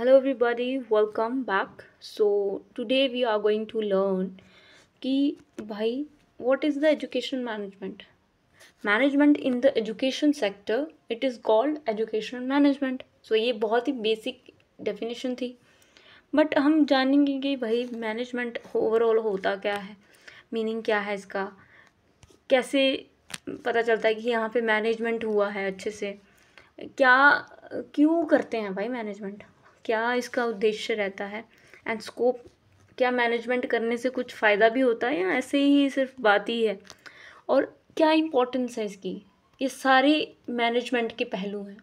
Hello everybody welcome back so today we are going to learn कि भाई what is the education management management in the education sector it is called education management so ये बहुत ही basic definition थी but हम जानेंगे कि भाई मैनेजमेंट ओवरऑल होता क्या है मीनिंग क्या है इसका कैसे पता चलता है कि यहाँ पर मैनेजमेंट हुआ है अच्छे से क्या क्यों करते हैं भाई मैनेजमेंट क्या इसका उद्देश्य रहता है एंड स्कोप क्या मैनेजमेंट करने से कुछ फ़ायदा भी होता है या ऐसे ही सिर्फ बात ही है और क्या इम्पोर्टेंस है इसकी ये सारे मैनेजमेंट के पहलू हैं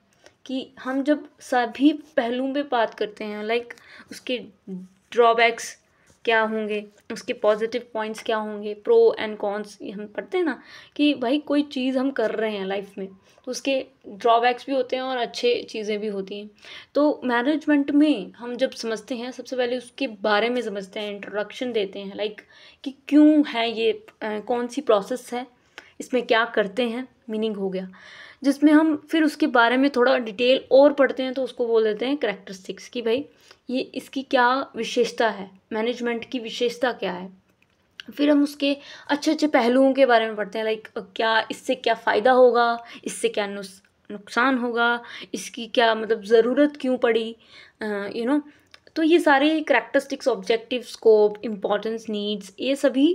कि हम जब सभी पहलुओं पे बात करते हैं लाइक उसके ड्रॉबैक्स क्या होंगे उसके पॉजिटिव पॉइंट्स क्या होंगे प्रो एंड कॉन्स हम पढ़ते हैं ना कि भाई कोई चीज़ हम कर रहे हैं लाइफ में तो उसके ड्रॉबैक्स भी होते हैं और अच्छे चीज़ें भी होती हैं तो मैनेजमेंट में हम जब समझते हैं सबसे पहले उसके बारे में समझते हैं इंट्रोडक्शन देते हैं लाइक कि क्यों है ये कौन सी प्रोसेस है इसमें क्या करते हैं मीनिंग हो गया जिसमें हम फिर उसके बारे में थोड़ा डिटेल और पढ़ते हैं तो उसको बोल देते हैं करेक्टरिस्टिक्स कि भाई ये इसकी क्या विशेषता है मैनेजमेंट की विशेषता क्या है फिर हम उसके अच्छे अच्छे पहलुओं के बारे में पढ़ते हैं लाइक क्या इससे क्या फ़ायदा होगा इससे क्या नुस नुकसान होगा इसकी क्या मतलब ज़रूरत क्यों पड़ी यू नो तो ये सारे characteristics objective scope importance needs ये सभी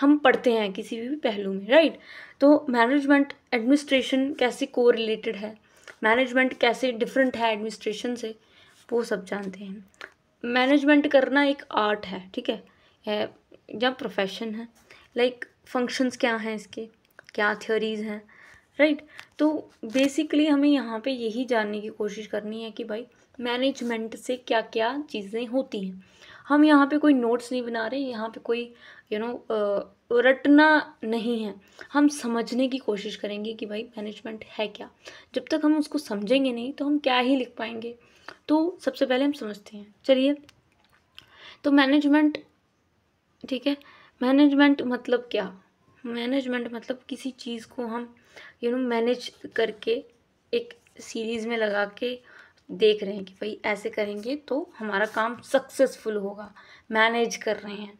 हम पढ़ते हैं किसी भी पहलू में राइट तो मैनेजमेंट एडमिनिस्ट्रेशन कैसे को रिलेटेड है मैनेजमेंट कैसे डिफरेंट है एडमिनिस्ट्रेशन से वो सब जानते हैं मैनेजमेंट करना एक आर्ट है ठीक है या प्रोफेशन है लाइक फंक्शंस क्या हैं इसके क्या थ्योरीज हैं राइट तो बेसिकली हमें यहाँ पे यही जानने की कोशिश करनी है कि भाई मैनेजमेंट से क्या क्या चीज़ें होती हैं हम यहाँ पे कोई नोट्स नहीं बना रहे यहाँ पे कोई यू नो रटना नहीं है हम समझने की कोशिश करेंगे कि भाई मैनेजमेंट है क्या जब तक हम उसको समझेंगे नहीं तो हम क्या ही लिख पाएंगे तो सबसे पहले हम समझते हैं चलिए तो मैनेजमेंट ठीक है मैनेजमेंट मतलब क्या मैनेजमेंट मतलब किसी चीज़ को हम यू नो मैनेज करके एक सीरीज़ में लगा के देख रहे हैं कि भाई ऐसे करेंगे तो हमारा काम सक्सेसफुल होगा मैनेज कर रहे हैं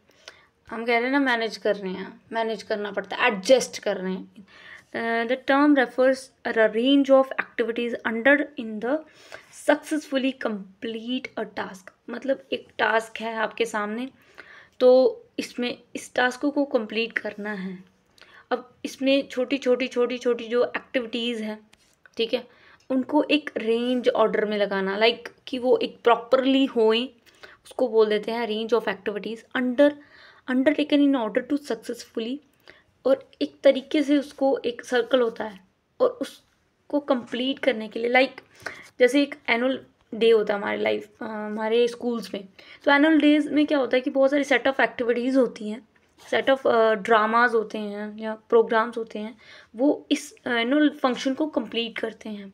हम कह रहे हैं ना मैनेज कर रहे हैं मैनेज करना पड़ता है एडजस्ट कर रहे हैं the term refers range of activities under in the successfully complete a task मतलब एक टास्क है आपके सामने तो इसमें इस टास्क को कंप्लीट करना है अब इसमें छोटी छोटी छोटी छोटी जो एक्टिविटीज़ हैं ठीक है उनको एक रेंज ऑर्डर में लगाना लाइक like कि वो एक प्रॉपरली हो उसको बोल देते हैं range of activities under undertaken in order to successfully और एक तरीके से उसको एक सर्कल होता है और उसको कंप्लीट करने के लिए लाइक like, जैसे एक एनुअल डे होता है हमारे लाइफ हमारे स्कूल्स में तो एनुअल डेज में क्या होता है कि बहुत सारी सेट ऑफ एक्टिविटीज़ होती हैं सेट ऑफ ड्रामाज होते हैं या प्रोग्राम्स होते हैं वो इस एनुअल फंक्शन को कंप्लीट करते हैं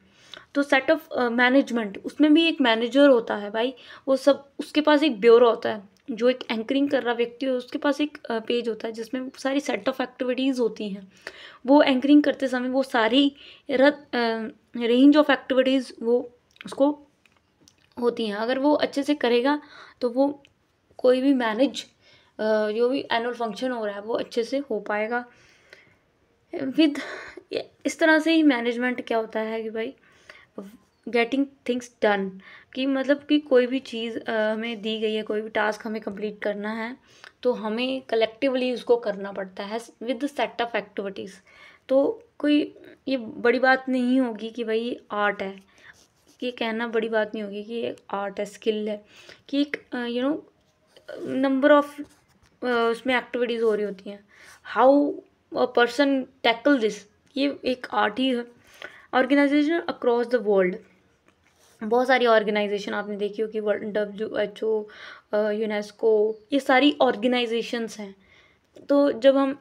तो सेट ऑफ मैनेजमेंट उसमें भी एक मैनेजर होता है भाई वो सब उसके पास एक ब्यूरो होता है जो एक एंकरिंग कर रहा व्यक्ति है उसके पास एक पेज होता है जिसमें सारी सेट ऑफ एक्टिविटीज़ होती हैं वो एंकरिंग करते समय वो सारी रेंज ऑफ एक्टिविटीज़ वो उसको होती हैं अगर वो अच्छे से करेगा तो वो कोई भी मैनेज जो भी एनुअल फंक्शन हो रहा है वो अच्छे से हो पाएगा विद इस तरह से ही मैनेजमेंट क्या होता है कि भाई गेटिंग थिंग्स डन कि मतलब कि कोई भी चीज़ हमें दी गई है कोई भी टास्क हमें कंप्लीट करना है तो हमें कलेक्टिवली उसको करना पड़ता है विद सेट ऑफ एक्टिविटीज़ तो कोई ये बड़ी बात नहीं होगी कि भाई आर्ट है ये कहना बड़ी बात नहीं होगी कि ये आर्ट है स्किल है कि एक यू नो नंबर ऑफ उसमें एक्टिविटीज़ हो रही होती हैं how a person tackle this ये एक आर्ट ही है ऑर्गेनाइजेशन अक्रॉस द वर्ल्ड बहुत सारी ऑर्गेनाइजेशन आपने देखी होगी world W H O UNESCO ये सारी ऑर्गेनाइजेशंस हैं तो जब हम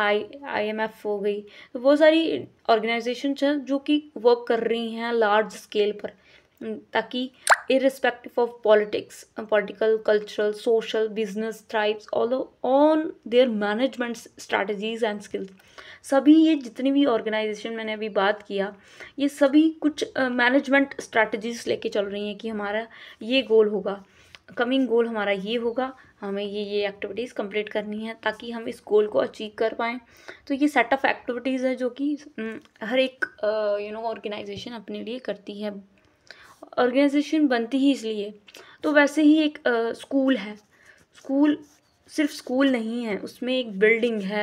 आई आई एम एफ हो गई तो बहुत सारी ऑर्गेनाइजेशन हैं जो कि वर्क कर रही हैं लार्ज स्केल पर ताकि irrespective of politics political cultural social business tribes all on their management strategies and skills सभी ये जितनी भी ऑर्गेनाइजेशन मैंने अभी बात किया ये सभी कुछ मैनेजमेंट स्ट्रैटेजीज लेके चल रही हैं कि हमारा ये गोल होगा कमिंग गोल हमारा ये होगा हमें ये ये एक्टिविटीज़ कंप्लीट करनी है ताकि हम इस गोल को अचीव कर पाएँ तो ये सेट ऑफ एक्टिविटीज़ है जो कि हर एक यू नो ऑर्गेनाइजेशन अपने लिए करती है ऑर्गेनाइजेशन बनती ही इसलिए तो वैसे ही एक स्कूल uh, है स्कूल सिर्फ स्कूल नहीं है उसमें एक बिल्डिंग है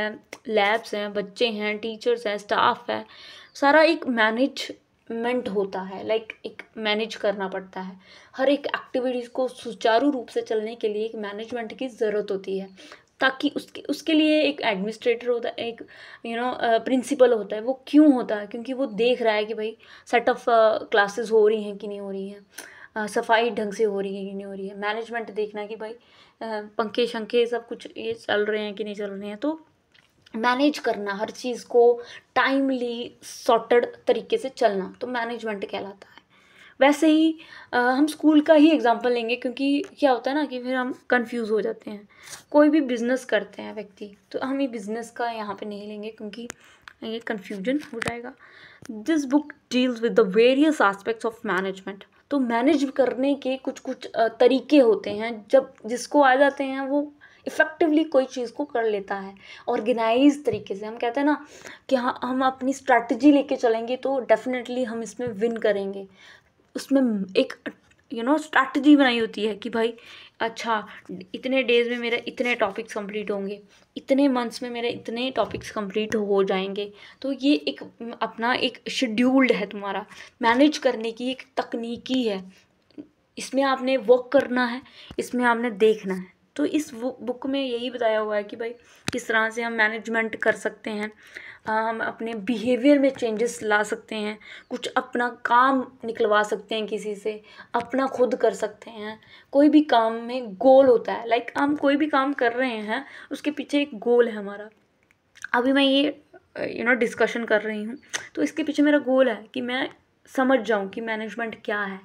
लैब्स हैं बच्चे हैं टीचर्स हैं स्टाफ है सारा एक मैनेजमेंट होता है लाइक like एक मैनेज करना पड़ता है हर एक एक्टिविटीज़ को सुचारू रूप से चलने के लिए एक मैनेजमेंट की ज़रूरत होती है ताकि उसके उसके लिए एक एडमिनिस्ट्रेटर होता है एक यू नो प्रिंसिपल होता है वो क्यों होता है क्योंकि वो देख रहा है कि भाई सेट ऑफ क्लासेस हो रही हैं कि नहीं हो रही हैं सफाई ढंग से हो रही है कि नहीं हो रही है मैनेजमेंट देखना कि भाई पंखे शंखे सब कुछ ये चल रहे हैं कि नहीं चल रहे हैं तो मैनेज करना हर चीज़ को टाइमली सॉर्टेड तरीके से चलना तो मैनेजमेंट कहलाता है वैसे ही आ, हम स्कूल का ही एग्जांपल लेंगे क्योंकि क्या होता है ना कि फिर हम कंफ्यूज हो जाते हैं कोई भी बिज़नेस करते हैं व्यक्ति तो हम ये बिज़नेस का यहाँ पे नहीं लेंगे क्योंकि ये कन्फ्यूजन हो जाएगा this book deals with the various aspects of management तो मैनेज करने के कुछ कुछ तरीके होते हैं जब जिसको आ जाते हैं वो इफ़ेक्टिवली कोई चीज़ को कर लेता है ऑर्गेनाइज तरीके से हम कहते हैं ना कि हाँ हम अपनी स्ट्रैटेजी लेके चलेंगे तो डेफिनेटली हम इसमें विन करेंगे उसमें एक यू नो स्ट्रैटेजी बनाई होती है कि भाई अच्छा इतने डेज़ में मेरा इतने टॉपिक्स कंप्लीट होंगे इतने मंथ्स में मेरे इतने टॉपिक्स कंप्लीट हो जाएंगे तो ये एक अपना एक शेड्यूल्ड है तुम्हारा मैनेज करने की एक तकनीकी है इसमें आपने वर्क करना है इसमें आपने देखना है तो इस बुक में यही बताया हुआ है कि भाई किस तरह से हम मैनेजमेंट कर सकते हैं हम अपने बिहेवियर में चेंजेस ला सकते हैं कुछ अपना काम निकलवा सकते हैं किसी से अपना खुद कर सकते हैं कोई भी काम में गोल होता है लाइक हम कोई भी काम कर रहे हैं उसके पीछे एक गोल है हमारा अभी मैं ये यू नो डिस्कशन कर रही हूँ तो इसके पीछे मेरा गोल है कि मैं समझ जाऊँ कि मैनेजमेंट क्या है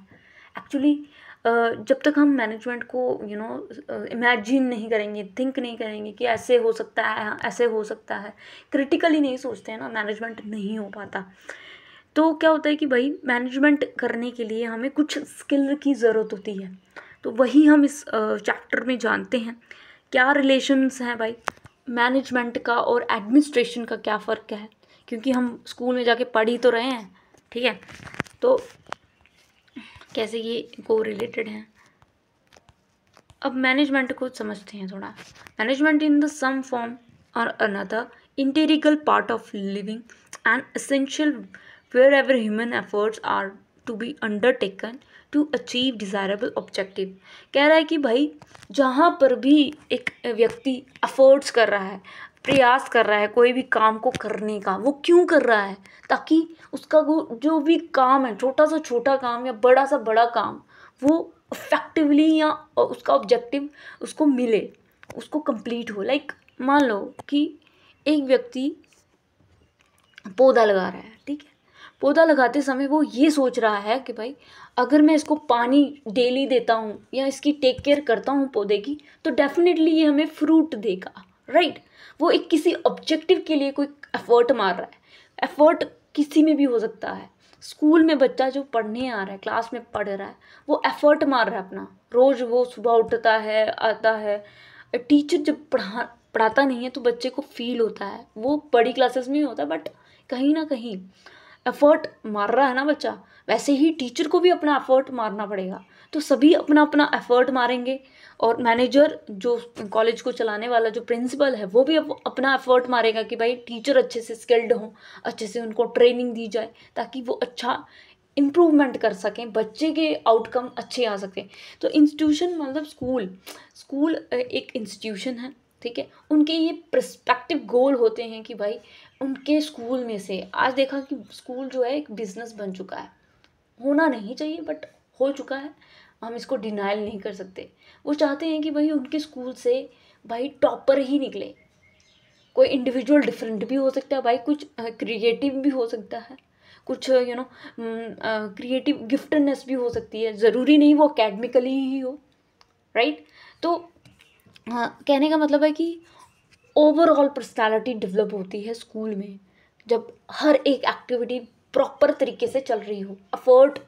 एक्चुअली जब तक हम मैनेजमेंट को यू नो इमेजिन नहीं करेंगे थिंक नहीं करेंगे कि ऐसे हो सकता है हाँ, ऐसे हो सकता है क्रिटिकली नहीं सोचते हैं ना मैनेजमेंट नहीं हो पाता तो क्या होता है कि भाई मैनेजमेंट करने के लिए हमें कुछ स्किल की ज़रूरत होती है तो वही हम इस चैप्टर में जानते हैं क्या रिलेशन्स हैं भाई मैनेजमेंट का और एडमिनिस्ट्रेशन का क्या फ़र्क है क्योंकि हम स्कूल में जाके पढ़ ही तो रहे हैं ठीक है तो कैसे ये को रिलेटेड हैं अब मैनेजमेंट को समझते हैं थोड़ा management in the some form और another integral part of living and essential wherever human efforts are to be undertaken to achieve desirable objective कह रहा है कि भाई जहाँ पर भी एक व्यक्ति अफोर्ड्स कर रहा है प्रयास कर रहा है कोई भी काम को करने का वो क्यों कर रहा है ताकि उसका वो जो भी काम है छोटा सा छोटा काम या बड़ा सा बड़ा काम वो इफेक्टिवली या उसका ऑब्जेक्टिव उसको मिले उसको कंप्लीट हो लाइक मान लो कि एक व्यक्ति पौधा लगा रहा है ठीक है पौधा लगाते समय वो ये सोच रहा है कि भाई अगर मैं इसको पानी डेली देता हूँ या इसकी टेक केयर करता हूँ पौधे की तो डेफिनेटली ये हमें फ्रूट देगा राइट वो एक किसी ऑब्जेक्टिव के लिए कोई एफर्ट मार रहा है एफर्ट किसी में भी हो सकता है स्कूल में बच्चा जो पढ़ने आ रहा है क्लास में पढ़ रहा है वो एफर्ट मार रहा है अपना रोज़ वो सुबह उठता है आता है टीचर जब पढ़ा पढ़ाता नहीं है तो बच्चे को फील होता है वो बड़ी क्लासेस में ही होता है बट कहीं ना कहीं एफर्ट मार रहा है ना बच्चा वैसे ही टीचर को भी अपना एफर्ट मारना पड़ेगा तो सभी अपना अपना एफर्ट मारेंगे और मैनेजर जो कॉलेज को चलाने वाला जो प्रिंसिपल है वो भी अपना एफर्ट मारेगा कि भाई टीचर अच्छे से स्किल्ड हों अच्छे से उनको ट्रेनिंग दी जाए ताकि वो अच्छा इम्प्रूवमेंट कर सकें बच्चे के आउटकम अच्छे आ सकें तो इंस्टीट्यूशन मतलब स्कूल स्कूल एक इंस्टीट्यूशन है ठीक है उनके ये प्रस्पेक्टिव गोल होते हैं कि भाई उनके स्कूल में से आज देखा कि स्कूल जो है एक बिज़नेस बन चुका है होना नहीं चाहिए बट हो चुका है हम इसको डिनाइल नहीं कर सकते वो चाहते हैं कि भाई उनके स्कूल से भाई टॉपर ही निकले कोई इंडिविजुअल डिफरेंट भी हो सकता है भाई कुछ क्रिएटिव भी हो सकता है कुछ यू नो क्रिएटिव गिफ्टनेस भी हो सकती है ज़रूरी नहीं वो अकेडमिकली ही हो राइट right? तो आ, कहने का मतलब है कि ओवरऑल पर्सनालिटी डेवलप होती है स्कूल में जब हर एक एक्टिविटी प्रॉपर तरीके से चल रही हो अफर्ट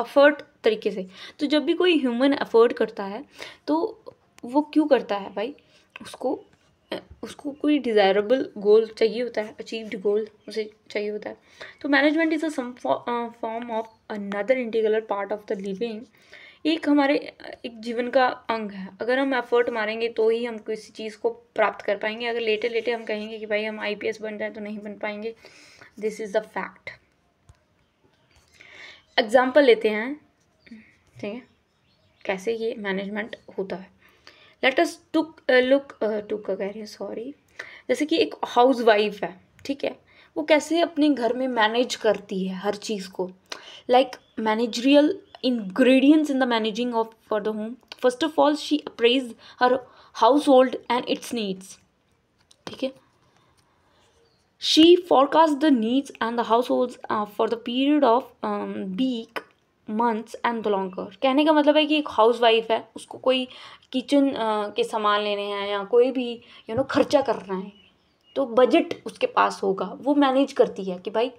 अफर्ट तरीके से तो जब भी कोई ह्यूमन अफोर्ड करता है तो वो क्यों करता है भाई उसको उसको कोई डिज़ायरेबल गोल चाहिए होता है अचीव्ड गोल उसे चाहिए होता है तो management is a some form of another integral part of the living एक हमारे एक जीवन का अंग है अगर हम एफर्ट मारेंगे तो ही हम किसी चीज़ को प्राप्त कर पाएंगे अगर लेटे लेटे हम कहेंगे कि भाई हम आईपीएस बन जाए तो नहीं बन पाएंगे this is the fact example लेते हैं ठीक है कैसे ये मैनेजमेंट होता है लेट अस टुक लुक टुक कह रही हूँ सॉरी जैसे कि एक हाउस वाइफ है ठीक है वो कैसे अपने घर में मैनेज करती है हर चीज़ को like managerial ingredients in the managing of for the home first of all she appraise her household and its needs ठीक है she forecast the needs and the household for the period of week months and longer कहने का मतलब है कि एक house wife है उसको कोई किचन के सामान लेने हैं या कोई भी यू नो खर्चा करना है तो बजट उसके पास होगा वो मैनेज करती है कि भाई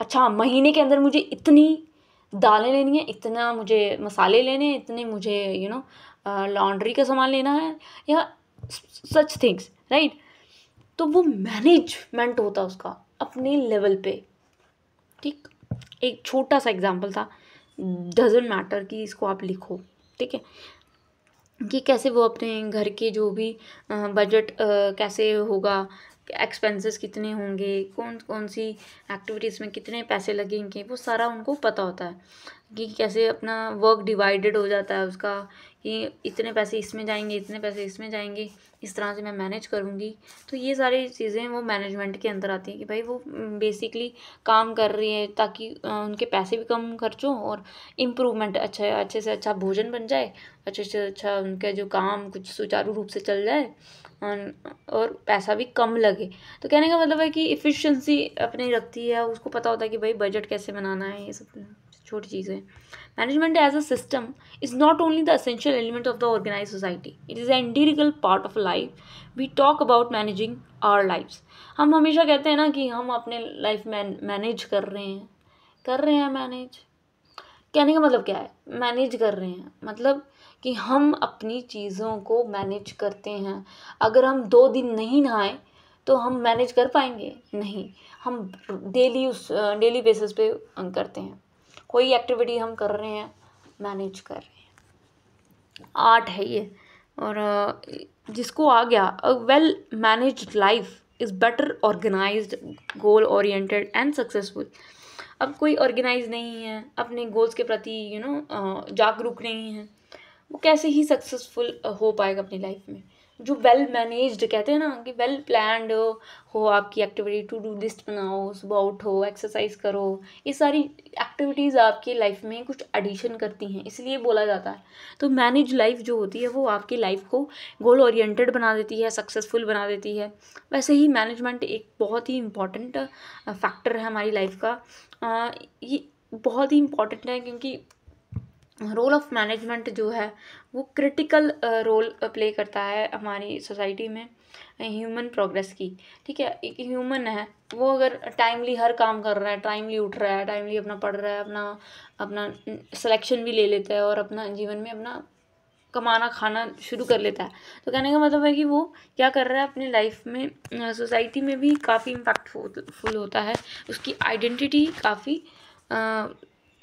अच्छा महीने के अंदर मुझे इतनी दालें लेनी है इतना मुझे मसाले लेने हैं इतने मुझे यू नो लॉन्ड्री का सामान लेना है या सच थिंग्स राइट तो वो मैनेजमेंट होता उसका अपने लेवल पे ठीक एक छोटा सा एग्जाम्पल था डजेंट मैटर कि इसको आप लिखो ठीक है कि कैसे वो अपने घर के जो भी बजट कैसे होगा एक्सपेंसेस कितने होंगे कौन कौन सी एक्टिविटीज़ में कितने पैसे लगेंगे वो सारा उनको पता होता है कि कैसे अपना वर्क डिवाइडेड हो जाता है उसका कि इतने पैसे इसमें जाएंगे इतने पैसे इसमें जाएंगे इस तरह से मैं मैनेज करूँगी तो ये सारी चीज़ें वो मैनेजमेंट के अंदर आती हैं कि भाई वो बेसिकली काम कर रही है ताकि उनके पैसे भी कम खर्च हों और इम्प्रूवमेंट अच्छा अच्छे से अच्छा भोजन बन जाए अच्छे से अच्छा उनका जो काम कुछ सुचारू रूप से चल जाए और पैसा भी कम लगे तो कहने का मतलब है कि इफ़िशेंसी अपनी रखती है उसको पता होता है कि भाई बजट कैसे बनाना है ये सब छोटी चीज़ें management as a system is not only the essential element of the organise society it is integral part of life we talk about managing our life हम हमेशा कहते हैं ना कि हम अपने लाइफ मैनेज कर रहे हैं कर रहे हैं मैनेज कहने का मतलब क्या है मैनेज कर रहे हैं मतलब कि हम अपनी चीज़ों को मैनेज करते हैं अगर हम दो दिन नहीं नहाएं तो हम मैनेज कर पाएंगे नहीं हम डेली उस डेली बेसिस पे करते हैं कोई एक्टिविटी हम कर रहे हैं मैनेज कर रहे हैं आर्ट है ये और जिसको आ गया a well manage life is better organise goal oriented and successful अब कोई ऑर्गेनाइज नहीं है अपने गोल्स के प्रति यू नो जागरूक नहीं है वो कैसे ही सक्सेसफुल हो पाएगा अपनी लाइफ में जो वेल मैनेज्ड कहते हैं ना कि वेल प्लान्ड हो आपकी एक्टिविटी टू डू लिस्ट बनाओ सुबह उठो एक्सरसाइज करो ये सारी एक्टिविटीज़ आपकी लाइफ में कुछ एडिशन करती हैं इसलिए बोला जाता है तो मैनेज लाइफ जो होती है वो आपकी लाइफ को गोल ओरिएंटेड बना देती है सक्सेसफुल बना देती है वैसे ही मैनेजमेंट एक बहुत ही इम्पॉर्टेंट फैक्टर है हमारी लाइफ का आ, ये बहुत ही इम्पॉर्टेंट है क्योंकि रोल ऑफ मैनेजमेंट जो है वो क्रिटिकल रोल प्ले करता है हमारी सोसाइटी में ह्यूमन प्रोग्रेस की ठीक है एक ह्यूमन है वो अगर टाइमली हर काम कर रहा है टाइमली उठ रहा है टाइमली अपना पढ़ रहा है अपना अपना सिलेक्शन भी ले लेता है और अपना जीवन में अपना कमाना खाना शुरू कर लेता है तो कहने का मतलब है कि वो क्या कर रहा है अपनी लाइफ में सोसाइटी uh, में भी काफ़ी इम्पैक्टफुल होता है उसकी आइडेंटिटी काफ़ी uh,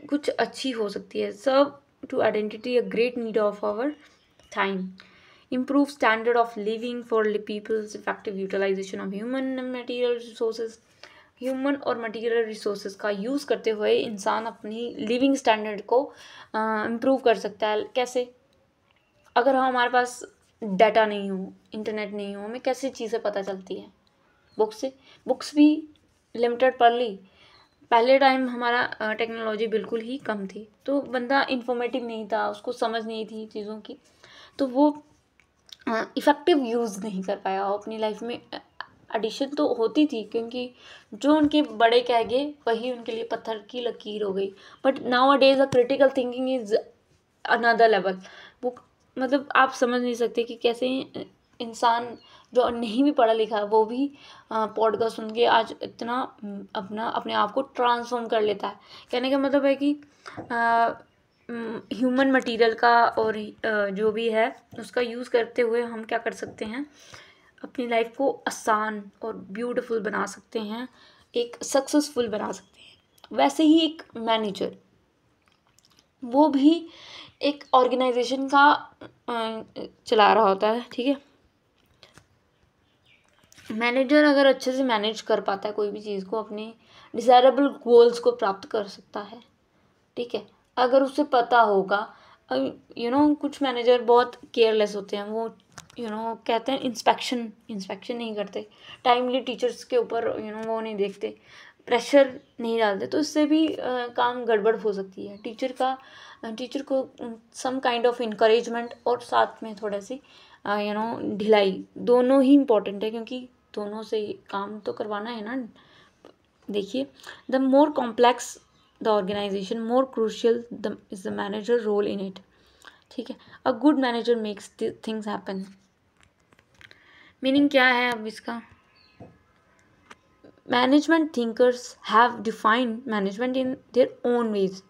कुछ अच्छी हो सकती है सब to identity a great need of our time improve standard of living for the people's effective utilization of human and material resources human और मटेरियल रिसोर्सेज का यूज़ करते हुए इंसान अपनी लिविंग स्टैंडर्ड को इम्प्रूव कर सकता है कैसे अगर हम हमारे पास डाटा नहीं हो इंटरनेट नहीं हो हमें कैसे चीज़ें पता चलती हैं बुक से बुक्स भी लिमिटेड पढ़ ली पहले टाइम हमारा टेक्नोलॉजी बिल्कुल ही कम थी तो बंदा इन्फॉर्मेटिव नहीं था उसको समझ नहीं थी चीज़ों की तो वो इफ़ेक्टिव यूज़ नहीं कर पाया अपनी लाइफ में एडिशन तो होती थी क्योंकि जो उनके बड़े कह गए वही उनके लिए पत्थर की लकीर हो गई but nowadays a critical thinking is another level वो मतलब आप समझ नहीं सकते कि कैसे इंसान जो नहीं भी पढ़ा लिखा है वो भी पॉडकास्ट सुन के आज इतना अपना अपने आप को ट्रांसफॉर्म कर लेता है कहने का मतलब है कि ह्यूमन मटेरियल का और जो भी है उसका यूज़ करते हुए हम क्या कर सकते हैं अपनी लाइफ को आसान और ब्यूटीफुल बना सकते हैं एक सक्सेसफुल बना सकते हैं वैसे ही एक मैनेजर वो भी एक ऑर्गेनाइजेशन का चला रहा होता है ठीक है मैनेजर अगर अच्छे से मैनेज कर पाता है कोई भी चीज़ को अपने डिज़ायरेबल गोल्स को प्राप्त कर सकता है ठीक है अगर उसे पता होगा यू नो कुछ मैनेजर बहुत केयरलेस होते हैं वो यू नो कहते हैं इंस्पेक्शन इंस्पेक्शन नहीं करते टाइमली टीचर्स के ऊपर यू नो वो नहीं देखते प्रेशर नहीं डालते तो इससे भी आ, काम गड़बड़ हो सकती है टीचर का टीचर को सम काइंड ऑफ इंकरेजमेंट और साथ में थोड़ा सी यू नो ढिलाई दोनों ही इम्पॉर्टेंट है क्योंकि दोनों से काम तो करवाना है ना देखिए the more complex the organisation more crucial the is the manager role in it ठीक है a good manager makes things happen meaning क्या है अब इसका management thinkers have defined management in their own ways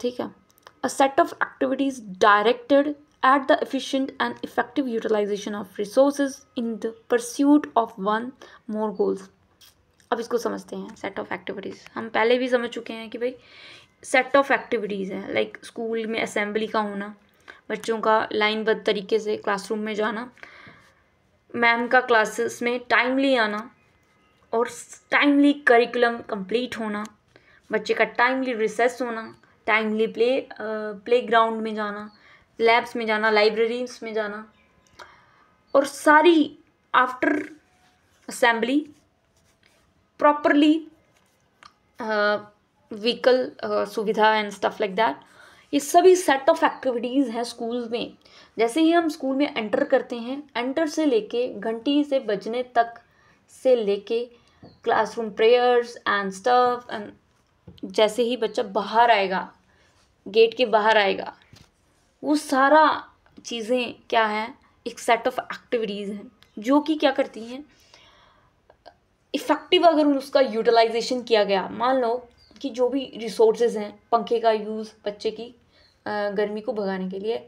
ठीक है a set of activities directed at the efficient and effective utilization of resources in the pursuit of one more goals अब इसको समझते हैं सेट ऑफ एक्टिविटीज़ हम पहले भी समझ चुके हैं कि भाई सेट ऑफ एक्टिविटीज़ हैं लाइक स्कूल में assembly का होना बच्चों का लाइनबद्ध तरीके से classroom में जाना मैम का क्लासेस में टाइमली आना और टाइमली करिकुलम कंप्लीट होना बच्चे का टाइमली रिसेस होना टाइमली प्ले प्ले ग्राउंड में जाना लैब्स में जाना लाइब्रेरीज में जाना और सारी आफ्टर असेंबली प्रॉपरली व्हीकल सुविधा एंड स्टफ लाइक दैट ये सभी सेट ऑफ एक्टिविटीज़ हैं स्कूल में जैसे ही हम स्कूल में एंटर करते हैं एंटर से लेके घंटी से बजने तक से लेके classroom prayers and stuff and जैसे ही बच्चा बाहर आएगा गेट के बाहर आएगा वो सारा चीज़ें क्या हैं एक सेट ऑफ एक्टिविटीज़ हैं जो कि क्या करती हैं इफ़ेक्टिव अगर उसका यूटिलाइजेशन किया गया मान लो कि जो भी रिसोर्सेज हैं पंखे का यूज़ बच्चे की गर्मी को भगाने के लिए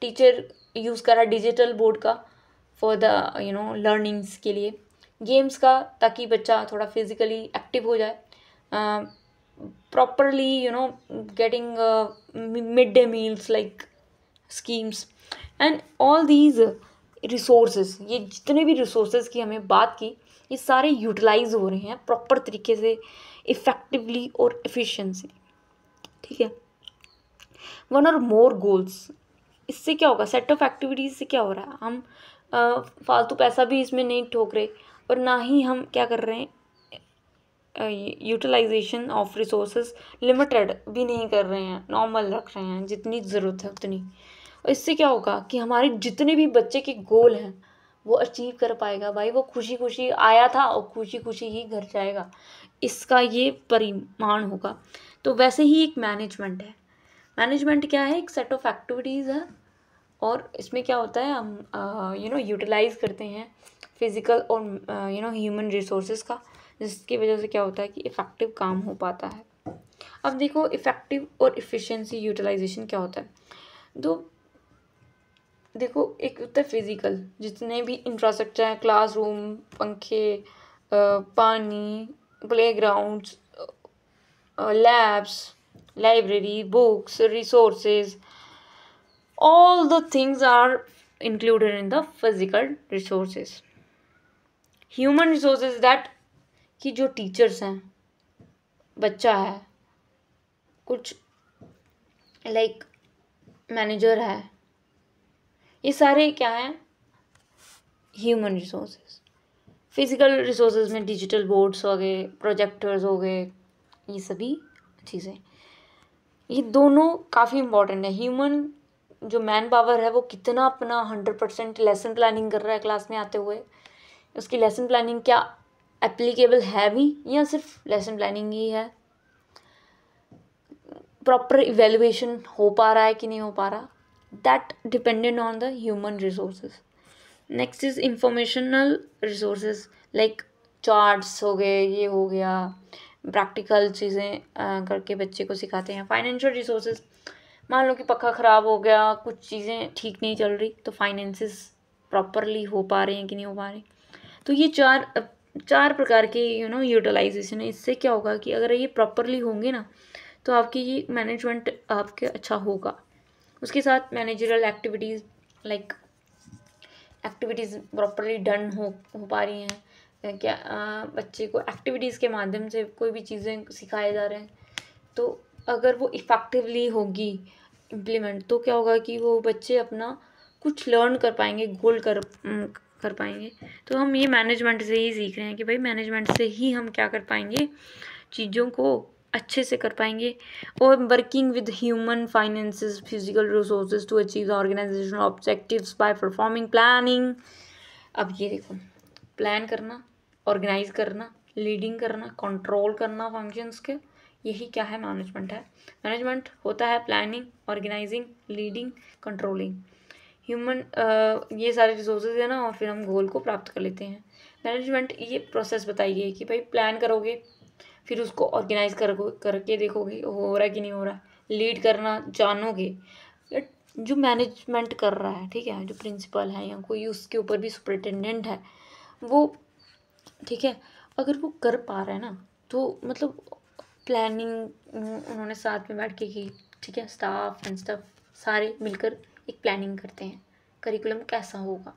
टीचर यूज़ करा डिजिटल बोर्ड का for the you know learnings के लिए गेम्स का ताकि बच्चा थोड़ा फिज़िकली एक्टिव हो जाए properly you know getting mid day meals like schemes and all these resources ये जितने भी रिसोर्सेज की हमें बात की ये सारे यूटिलाइज हो रहे हैं प्रॉपर तरीके से इफ़ेक्टिवली और एफिशिएंसी ठीक है वन और मोर गोल्स इससे क्या होगा सेट ऑफ एक्टिविटीज़ से क्या हो रहा है हम फालतू पैसा भी इसमें नहीं ठोक रहे और ना ही हम क्या कर रहे हैं यूटिलाइजेशन ऑफ रिसोर्सेज लिमिटेड भी नहीं कर रहे हैं नॉर्मल रख रहे हैं जितनी ज़रूरत है उतनी और इससे क्या होगा कि हमारे जितने भी बच्चे के गोल हैं वो अचीव कर पाएगा भाई वो खुशी खुशी आया था और खुशी खुशी ही घर जाएगा इसका ये परिमाण होगा तो वैसे ही एक मैनेजमेंट है मैनेजमेंट क्या है एक सेट ऑफ एक्टिविटीज़ है और इसमें क्या होता है हम यू नो यूटिलाइज़ करते हैं फिज़िकल और यू नो ह्यूमन रिसोर्सेज का जिसकी वजह से क्या होता है कि इफ़ेक्टिव काम हो पाता है अब देखो इफ़ेक्टिव और इफ़िशेंसी यूटिलाइजेशन क्या होता है दो तो देखो एक होता है फिज़िकल जितने भी इंफ्रास्ट्रक्चर हैं क्लासरूम पंखे पानी playgrounds labs library books resources all the things are included in the physical resources human resources that कि जो टीचर्स हैं बच्चा है कुछ लाइक like, मैनेजर है ये सारे क्या हैं ह्यूमन रिसोर्सेज फिज़िकल रिसोर्सेज में डिजिटल बोर्ड्स हो गए प्रोजेक्टर्स हो गए ये सभी चीज़ें ये दोनों काफ़ी इंपॉर्टेंट है ह्यूमन जो मैन पावर है वो कितना अपना हंड्रेड परसेंट लेसन प्लानिंग कर रहा है क्लास में आते हुए उसकी लेसन प्लानिंग क्या एप्लीकेबल है भी या सिर्फ लेसन प्लानिंग ही है प्रॉपर इवेलुएशन हो पा रहा है कि नहीं हो पा रहा that dependent on the human resources next is informational resources like charts हो गए ये हो गया प्रैक्टिकल चीज़ें करके बच्चे को सिखाते हैं फाइनेंशियल रिसोर्सेज मान लो कि पक्का ख़राब हो गया कुछ चीज़ें ठीक नहीं चल रही तो फाइनेंसिस प्रॉपरली हो पा रहे हैं कि नहीं हो पा रहे तो ये चार चार प्रकार के यू नो यूटिलाइजेशन है इससे क्या होगा कि अगर ये प्रॉपरली होंगे ना तो आपकी ये मैनेजमेंट आपके अच्छा होगा उसके साथ managerial activities like activities properly done हो हो पा रही हैं क्या आ, बच्चे को एक्टिविटीज़ के माध्यम से कोई भी चीज़ें सिखाए जा रहे हैं तो अगर वो इफ़ेक्टिवली होगी इम्प्लीमेंट तो क्या होगा कि वो बच्चे अपना कुछ लर्न कर पाएंगे गोल कर कर पाएंगे तो हम ये मैनेजमेंट से ही सीख रहे हैं कि भाई मैनेजमेंट से ही हम क्या कर पाएंगे चीज़ों को अच्छे से कर पाएंगे और working with human finances physical resources to achieve organisational objectives by performing planning अब ये देखो प्लान करना ऑर्गेनाइज करना लीडिंग करना कंट्रोल करना फंक्शंस के यही क्या है मैनेजमेंट है मैनेजमेंट होता है planning organising leading controlling human ये सारे रिसोर्सेज है ना और फिर हम गोल को प्राप्त कर लेते हैं मैनेजमेंट ये प्रोसेस बताइए कि भाई प्लान करोगे फिर उसको ऑर्गेनाइज कर करके देखोगे हो रहा है कि नहीं हो रहा लीड करना जानोगे जो मैनेजमेंट कर रहा है ठीक है जो प्रिंसिपल है या कोई उसके ऊपर भी सुपरिटेंडेंट है वो ठीक है अगर वो कर पा रहा है ना तो मतलब प्लानिंग उन्होंने साथ में बैठ के की ठीक है स्टाफ एंड स्टाफ सारे मिलकर एक प्लानिंग करते हैं करिकुलम कैसा होगा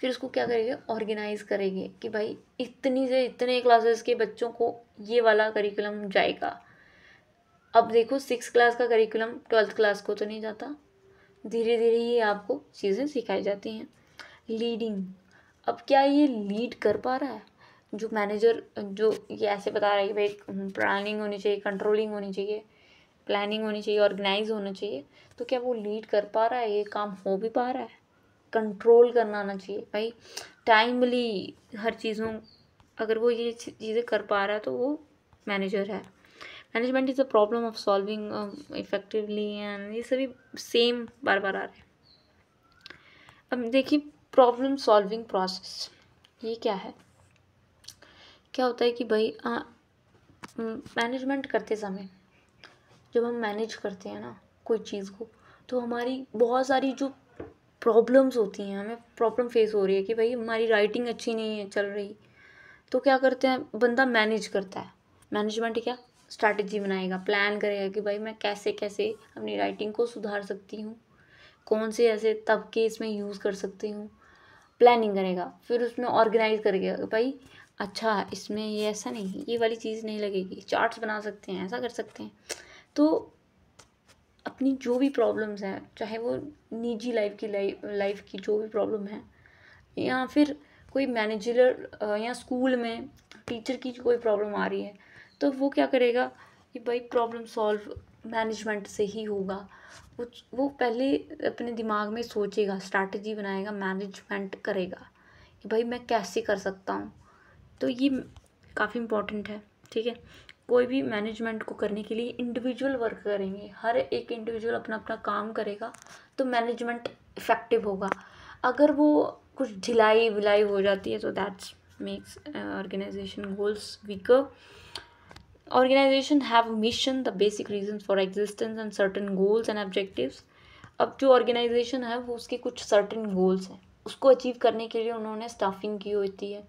फिर उसको क्या करेंगे ऑर्गेनाइज़ करेंगे कि भाई इतनी से इतने क्लासेस के बच्चों को ये वाला करिकुलम जाएगा अब देखो सिक्स क्लास का करिकुलम ट्वेल्थ क्लास को तो नहीं जाता धीरे धीरे ये आपको चीज़ें सिखाई जाती हैं लीडिंग अब क्या ये लीड कर पा रहा है जो मैनेजर जो ये ऐसे बता रहा है कि भाई प्लानिंग हम्म, होनी चाहिए कंट्रोलिंग होनी चाहिए प्लानिंग होनी चाहिए ऑर्गेनाइज होना चाहिए तो क्या वो लीड कर पा रहा है ये काम हो भी पा रहा है कंट्रोल करना आना चाहिए भाई टाइमली हर चीज़ों अगर वो ये चीज़ें कर पा रहा है तो वो मैनेजर है management is a problem of solving effectively and ये सभी सेम बार बार आ रहे हैं अब देखिए प्रॉब्लम सॉल्विंग प्रोसेस ये क्या है क्या होता है कि भाई मैनेजमेंट करते समय जब हम मैनेज करते हैं ना कोई चीज़ को तो हमारी बहुत सारी जो प्रॉब्लम्स होती हैं हमें प्रॉब्लम फेस हो रही है कि भाई हमारी राइटिंग अच्छी नहीं है चल रही तो क्या करते हैं बंदा मैनेज करता है मैनेजमेंट क्या स्ट्रैटेजी बनाएगा प्लान करेगा कि भाई मैं कैसे कैसे अपनी राइटिंग को सुधार सकती हूँ कौन से ऐसे तबके इसमें यूज़ कर सकती हूँ प्लानिंग करेगा फिर उसमें ऑर्गेनाइज करेगा भाई अच्छा इसमें ये ऐसा नहीं ये वाली चीज़ नहीं लगेगी चार्ट्स बना सकते हैं ऐसा कर सकते हैं तो अपनी जो भी प्रॉब्लम्स हैं चाहे वो निजी लाइफ की लाइफ की जो भी प्रॉब्लम है या फिर कोई मैनेजर या स्कूल में टीचर की कोई प्रॉब्लम आ रही है तो वो क्या करेगा कि भाई प्रॉब्लम सॉल्व मैनेजमेंट से ही होगा वो वो पहले अपने दिमाग में सोचेगा स्ट्रैटेजी बनाएगा मैनेजमेंट करेगा कि भाई मैं कैसे कर सकता हूँ तो ये काफ़ी इम्पोर्टेंट है ठीक है कोई भी मैनेजमेंट को करने के लिए इंडिविजुअल वर्क करेंगे हर एक इंडिविजुअल अपना अपना काम करेगा तो मैनेजमेंट इफ़ेक्टिव होगा अगर वो कुछ ढिलाई विलाई हो जाती है तो that's makes organisation goals weaker organisation have mission the basic reason for existence and certain goals and objectives अब जो ऑर्गेनाइजेशन है वो उसके कुछ सर्टन गोल्स हैं उसको अचीव करने के लिए उन्होंने स्टाफिंग की होती है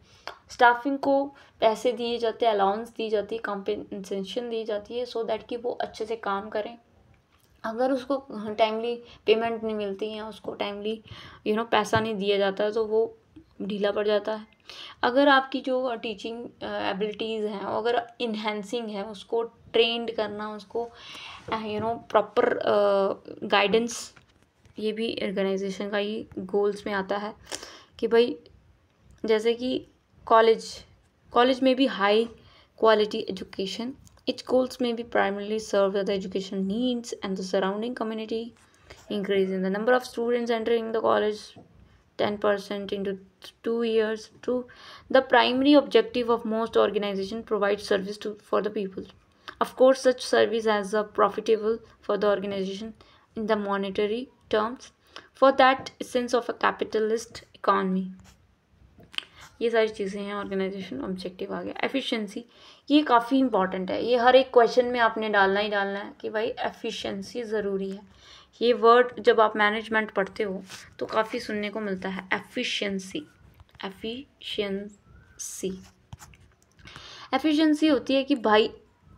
स्टाफिंग को पैसे दिए जाते हैं अलाउंस दी जाती है कंपेंसेशन दी जाती है सो दैट कि वो अच्छे से काम करें अगर उसको टाइमली पेमेंट नहीं मिलती है उसको टाइमली यू नो पैसा नहीं दिया जाता तो वो ढीला पड़ जाता है अगर आपकी जो टीचिंग एबिलिटीज़ uh, हैं अगर इन्हेंसिंग है उसको ट्रेंड करना उसको यू नो प्रॉपर गाइडेंस ये भी ऑर्गेनाइजेशन का ही गोल्स में आता है कि भाई जैसे कि कॉलेज कॉलेज में भी high quality education it goals में भी primarily serve the education needs and the surrounding community increase in the number of students entering the college ten percent in two years to the primary objective of most organisation provide service to for the people of course such service as a profitable for the organisation in the monetary terms for that sense of a capitalist economy ये सारी चीज़ें हैं organisation objective आ गया efficiency ये काफ़ी important है ये हर एक क्वेश्चन में आपने डालना ही डालना है कि भाई एफिशिएंसी ज़रूरी है ये वर्ड जब आप मैनेजमेंट पढ़ते हो तो काफ़ी सुनने को मिलता है एफिशिएंसी एफिशिएंसी एफिशिएंसी होती है कि भाई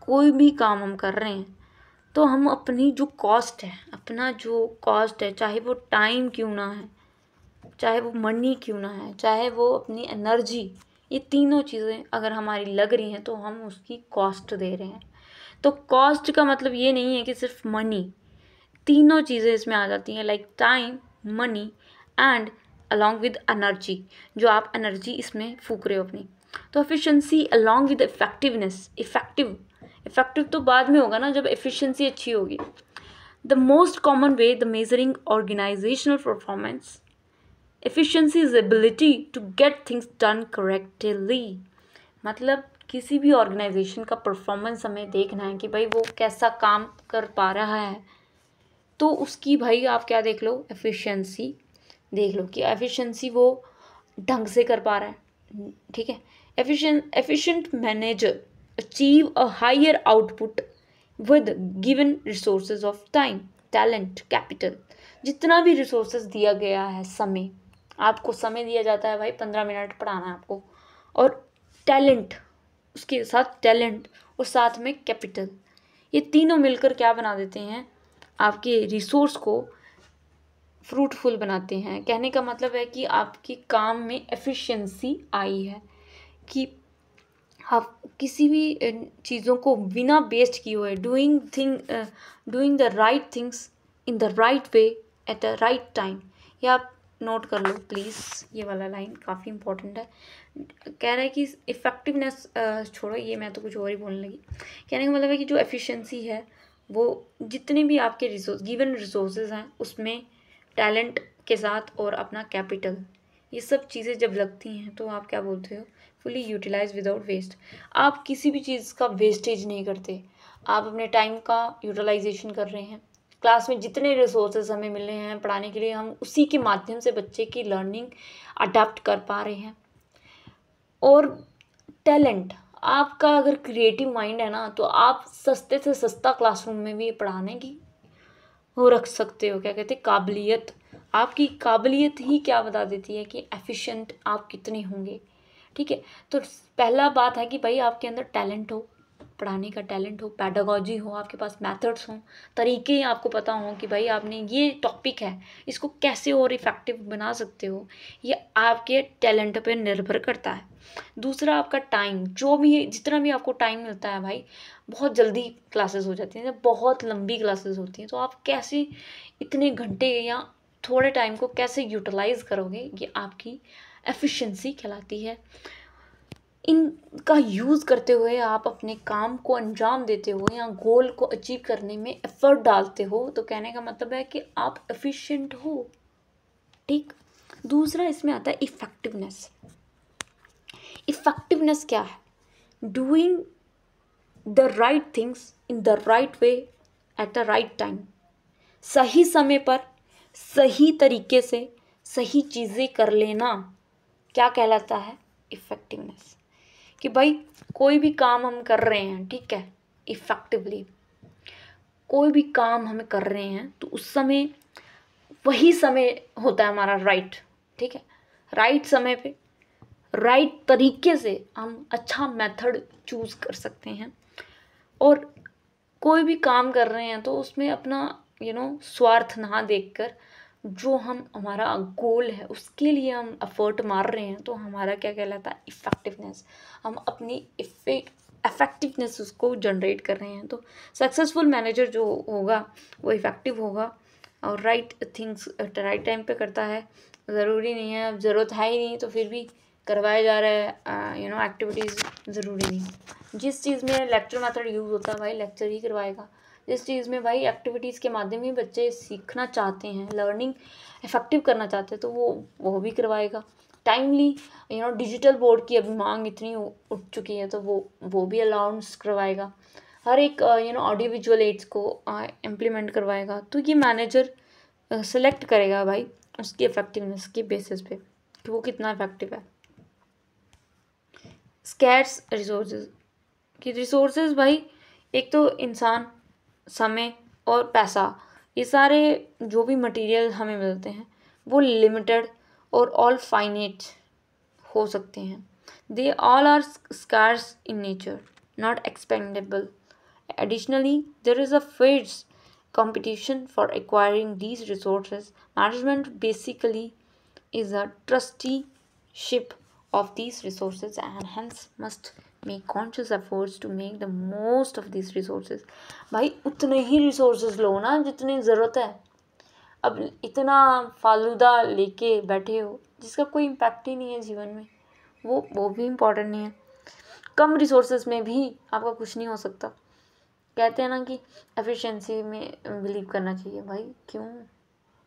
कोई भी काम हम कर रहे हैं तो हम अपनी जो कॉस्ट है अपना जो कॉस्ट है चाहे वो टाइम क्यों ना है चाहे वो मनी क्यों ना है चाहे वो अपनी एनर्जी ये तीनों चीज़ें अगर हमारी लग रही हैं तो हम उसकी कॉस्ट दे रहे हैं तो कॉस्ट का मतलब ये नहीं है कि सिर्फ मनी तीनों चीज़ें इसमें आ जाती हैं like time money and along with energy जो आप एनर्जी इसमें फूक रहे हो अपनी तो efficiency along with effectiveness effective effective तो बाद में होगा ना जब एफिशिएंसी अच्छी होगी the most common way the measuring organisational performance efficiency is ability to get things done correctly मतलब किसी भी ऑर्गेनाइजेशन का परफॉर्मेंस हमें देखना है कि भाई वो कैसा काम कर पा रहा है तो उसकी भाई आप क्या देख लो एफिशिएंसी देख लो कि एफिशिएंसी वो ढंग से कर पा रहा है ठीक है efficient efficient manager achieve a higher output with given resources of time talent capital जितना भी resources दिया गया है समय आपको समय दिया जाता है भाई पंद्रह मिनट पढ़ाना है आपको और टैलेंट उसके साथ टैलेंट और साथ में कैपिटल ये तीनों मिलकर क्या बना देते हैं आपके रिसोर्स को फ्रूटफुल बनाते हैं कहने का मतलब है कि आपके काम में एफिशिएंसी आई है कि आप किसी भी चीज़ों को बिना वेस्ट किए हुए doing thing doing the right things in the right way at the right time ये आप नोट कर लो प्लीज़ ये वाला लाइन काफ़ी इंपॉर्टेंट है कह रहा है कि इफ़ेक्टिवनेस छोड़ो ये मैं तो कुछ और ही बोलने लगी कहने का मतलब है कि जो एफिशिएंसी है वो जितने भी आपके रिसोर्स गिवन रिसोर्सेज हैं उसमें टैलेंट के साथ और अपना कैपिटल ये सब चीज़ें जब लगती हैं तो आप क्या बोलते हो फुली यूटिलाइज विदाउट वेस्ट आप किसी भी चीज़ का वेस्टेज नहीं करते आप अपने टाइम का यूटिलाइजेशन कर रहे हैं क्लास में जितने रिसोर्सेज हमें मिले हैं पढ़ाने के लिए हम उसी के माध्यम से बच्चे की लर्निंग अडाप्ट कर पा रहे हैं और टैलेंट आपका अगर क्रिएटिव माइंड है ना तो आप सस्ते से सस्ता क्लासरूम में भी पढ़ाने की वो रख सकते हो क्या कहते काबिलियत आपकी काबिलियत ही क्या बता देती है कि एफिशिएंट आप कितने होंगे ठीक है तो पहला बात है कि भाई आपके अंदर टैलेंट हो पढ़ाने का टैलेंट हो पैडागोजी हो आपके पास मेथड्स हों तरीके आपको पता हों कि भाई आपने ये टॉपिक है इसको कैसे और इफ़ेक्टिव बना सकते हो ये आपके टैलेंट पे निर्भर करता है दूसरा आपका टाइम जो भी जितना भी आपको टाइम मिलता है भाई बहुत जल्दी क्लासेस हो जाती हैं बहुत लंबी क्लासेस होती हैं तो आप कैसे इतने घंटे या थोड़े टाइम को कैसे यूटिलाइज़ करोगे ये आपकी एफिशिएंसी कहलाती है इनका यूज़ करते हुए आप अपने काम को अंजाम देते हो या गोल को अचीव करने में एफर्ट डालते हो तो कहने का मतलब है कि आप एफिशिएंट हो ठीक दूसरा इसमें आता है इफ़ेक्टिवनेस इफ़ेक्टिवनेस क्या है doing the right things in the right way at the right time सही समय पर सही तरीके से सही चीज़ें कर लेना क्या कहलाता है इफ़ेक्टिवनेस कि भाई कोई भी काम हम कर रहे हैं ठीक है इफ़ेक्टिवली कोई भी काम हमें कर रहे हैं तो उस समय वही समय होता है हमारा राइट ठीक है राइट समय पे राइट तरीके से हम अच्छा मेथड चूज़ कर सकते हैं और कोई भी काम कर रहे हैं तो उसमें अपना यू you नो know, स्वार्थ ना देखकर जो हम हमारा गोल है उसके लिए हम एफर्ट मार रहे हैं तो हमारा क्या कहलाता है इफ़ेक्टिवनेस हम अपनी इफ़ेक्टिवनेस उसको जनरेट कर रहे हैं तो सक्सेसफुल मैनेजर जो होगा वो इफ़ेक्टिव होगा और राइट थिंग्स राइट टाइम पे करता है ज़रूरी नहीं है अब ज़रूरत है ही नहीं तो फिर भी करवाया जा रहा है यू नो एक्टिविटीज़ ज़रूरी नहीं जिस चीज़ में लेक्चर मेथड यूज़ होता है भाई लेक्चर ही करवाएगा जिस चीज़ में भाई एक्टिविटीज़ के माध्यम ही बच्चे सीखना चाहते हैं लर्निंग इफेक्टिव करना चाहते हैं तो वो वो भी करवाएगा timely you know digital board की अभी मांग इतनी उठ चुकी है तो वो वो भी अलाउंस करवाएगा हर एक you know audio visual aids को इम्प्लीमेंट uh, करवाएगा तो ये मैनेजर सेलेक्ट uh, करेगा भाई उसकी इफेक्टिवनेस के बेसिस पे कि वो कितना इफेक्टिव है स्कैर्स रिसोर्स कि रिसोर्सेज भाई एक तो इंसान समय और पैसा ये सारे जो भी मटेरियल हमें मिलते हैं वो लिमिटेड और ऑल फाइनेट हो सकते हैं they all are scarce in nature not expendable additionally there is a fierce competition for acquiring these resources management basically is a trusteeship of these resources and hence must make conscious efforts to make the most of this resources भाई उतने ही resource लो ना जितनी ज़रूरत है अब इतना फालूदा लेके बैठे हो जिसका कोई इम्पैक्ट ही नहीं है जीवन में वो वो भी इम्पोर्टेंट नहीं है कम रिसोर्सेज में भी आपका कुछ नहीं हो सकता कहते हैं ना कि एफिशिएंसी में बिलीव करना चाहिए भाई क्यों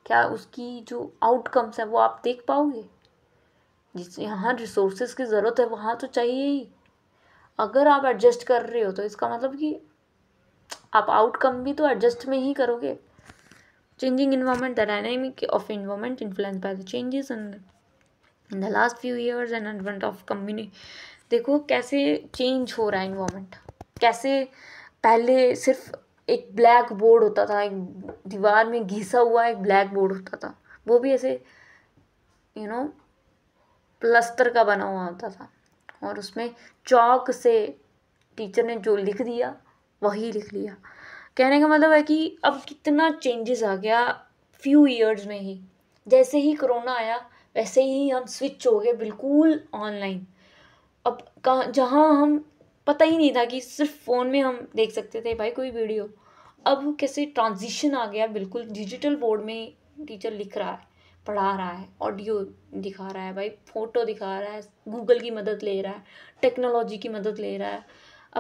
क्या उसकी जो आउटकम्स हैं वो आप देख पाओगे जिस यहाँ रिसोर्सेज की ज़रूरत है वहाँ तो चाहिए ही अगर आप एडजस्ट कर रहे हो तो इसका मतलब कि आप आउटकम भी तो एडजस्ट में ही करोगे changing environment the dynamic of environment influence by the changes in in the last few years and advent of community देखो कैसे चेंज हो रहा है इन्वामेंट कैसे पहले सिर्फ एक ब्लैक बोर्ड होता था एक दीवार में घिसा हुआ एक ब्लैक बोर्ड होता था वो भी ऐसे यू you नो know, प्लस्तर का बना हुआ होता था और उसमें चौक से टीचर ने जो लिख दिया वही लिख लिया कहने का मतलब है कि अब कितना चेंजेस आ गया फ्यू ईयर्स में ही जैसे ही कोरोना आया वैसे ही हम स्विच हो गए बिल्कुल ऑनलाइन अब कहाँ जहाँ हम पता ही नहीं था कि सिर्फ फ़ोन में हम देख सकते थे भाई कोई वीडियो अब कैसे ट्रांजिशन आ गया बिल्कुल डिजिटल बोर्ड में टीचर लिख रहा है पढ़ा रहा है ऑडियो दिखा रहा है भाई फोटो दिखा रहा है गूगल की मदद ले रहा है टेक्नोलॉजी की मदद ले रहा है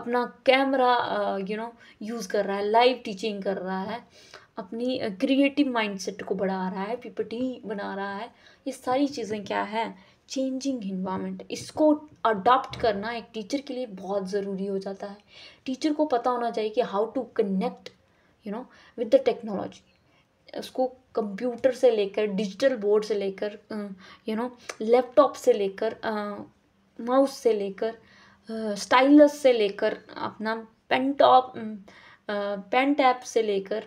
अपना कैमरा यू नो यूज़ कर रहा है लाइव टीचिंग कर रहा है अपनी क्रिएटिव uh, माइंडसेट को बढ़ा रहा है पीपटी बना रहा है ये सारी चीज़ें क्या है चेंजिंग इन्वामेंट इसको अडॉप्ट करना एक टीचर के लिए बहुत ज़रूरी हो जाता है टीचर को पता होना चाहिए कि how to connect you know with the technology उसको कंप्यूटर से लेकर डिजिटल बोर्ड से लेकर यू नो लैपटॉप से लेकर माउस से लेकर स्टाइलस से लेकर अपना पेन टॉप पेन टैप से लेकर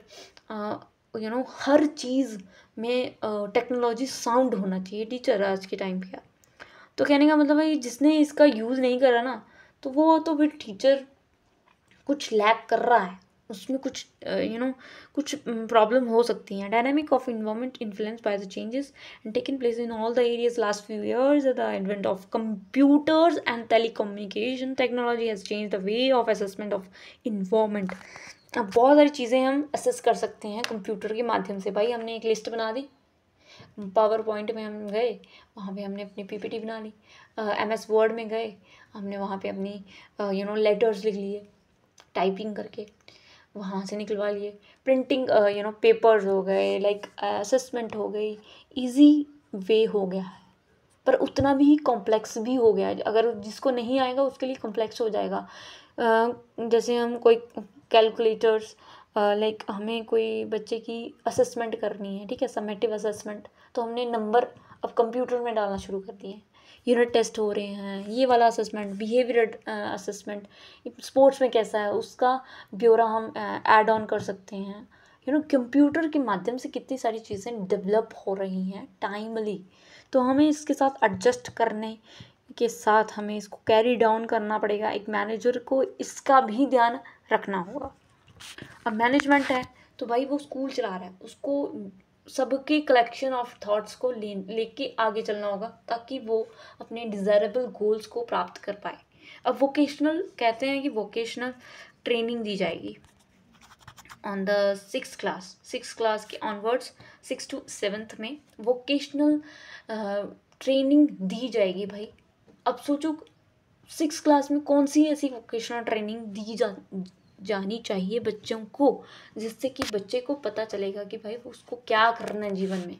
यू नो हर चीज़ में टेक्नोलॉजी साउंड होना चाहिए टीचर आज के टाइम पे तो कहने का मतलब है जिसने इसका यूज़ नहीं करा ना तो वो तो फिर टीचर कुछ लैक कर रहा है उसमें कुछ यू नो कुछ प्रॉब्लम हो सकती हैं dynamic of environment influence by the changes and taken place in all the areas last few years the advent of computers and telecommunication technology has change the way of assessment of environment अब बहुत सारी चीज़ें हम assess कर सकते हैं computer के माध्यम से भाई हमने एक लिस्ट बना दी पावर पॉइंट में हम गए वहाँ पे हमने अपनी पीपीटी बना ली एम एस वर्ड में गए हमने वहाँ पे अपनी यू नो लेटर्स लिख लिए टाइपिंग करके वहाँ से निकलवा लिए प्रिंटिंग यू नो पेपर्स हो गए लाइक असेसमेंट uh, हो गई इजी वे हो गया है पर उतना भी कॉम्प्लेक्स भी हो गया है अगर जिसको नहीं आएगा उसके लिए कॉम्प्लेक्स हो जाएगा uh, जैसे हम कोई कैलकुलेटर्स लाइक uh, like हमें कोई बच्चे की असेसमेंट करनी है ठीक है समेटिव असेसमेंट तो हमने नंबर अब कंप्यूटर में डालना शुरू कर दिए यूनिट टेस्ट हो रहे हैं ये वाला असेसमेंट बिहेवियर असेसमेंट स्पोर्ट्स में कैसा है उसका ब्यौरा हम ऐड ऑन कर सकते हैं यू नो कंप्यूटर के माध्यम से कितनी सारी चीज़ें डेवलप हो रही हैं टाइमली तो हमें इसके साथ एडजस्ट करने के साथ हमें इसको कैरी डाउन करना पड़ेगा एक मैनेजर को इसका भी ध्यान रखना होगा अब मैनेजमेंट है तो भाई वो स्कूल चला रहा है उसको सबके कलेक्शन ऑफ थॉट्स को ले लेके आगे चलना होगा ताकि वो अपने डिज़ायरेबल गोल्स को प्राप्त कर पाए अब वोकेशनल कहते हैं कि वोकेशनल ट्रेनिंग दी जाएगी on the six class six class के ऑनवर्ड्स सिक्स टू सेवन्थ में वोकेशनल ट्रेनिंग दी जाएगी भाई अब सोचो सिक्स क्लास में कौन सी ऐसी वोकेशनल ट्रेनिंग दी जा जानी चाहिए बच्चों को जिससे कि बच्चे को पता चलेगा कि भाई उसको क्या करना है जीवन में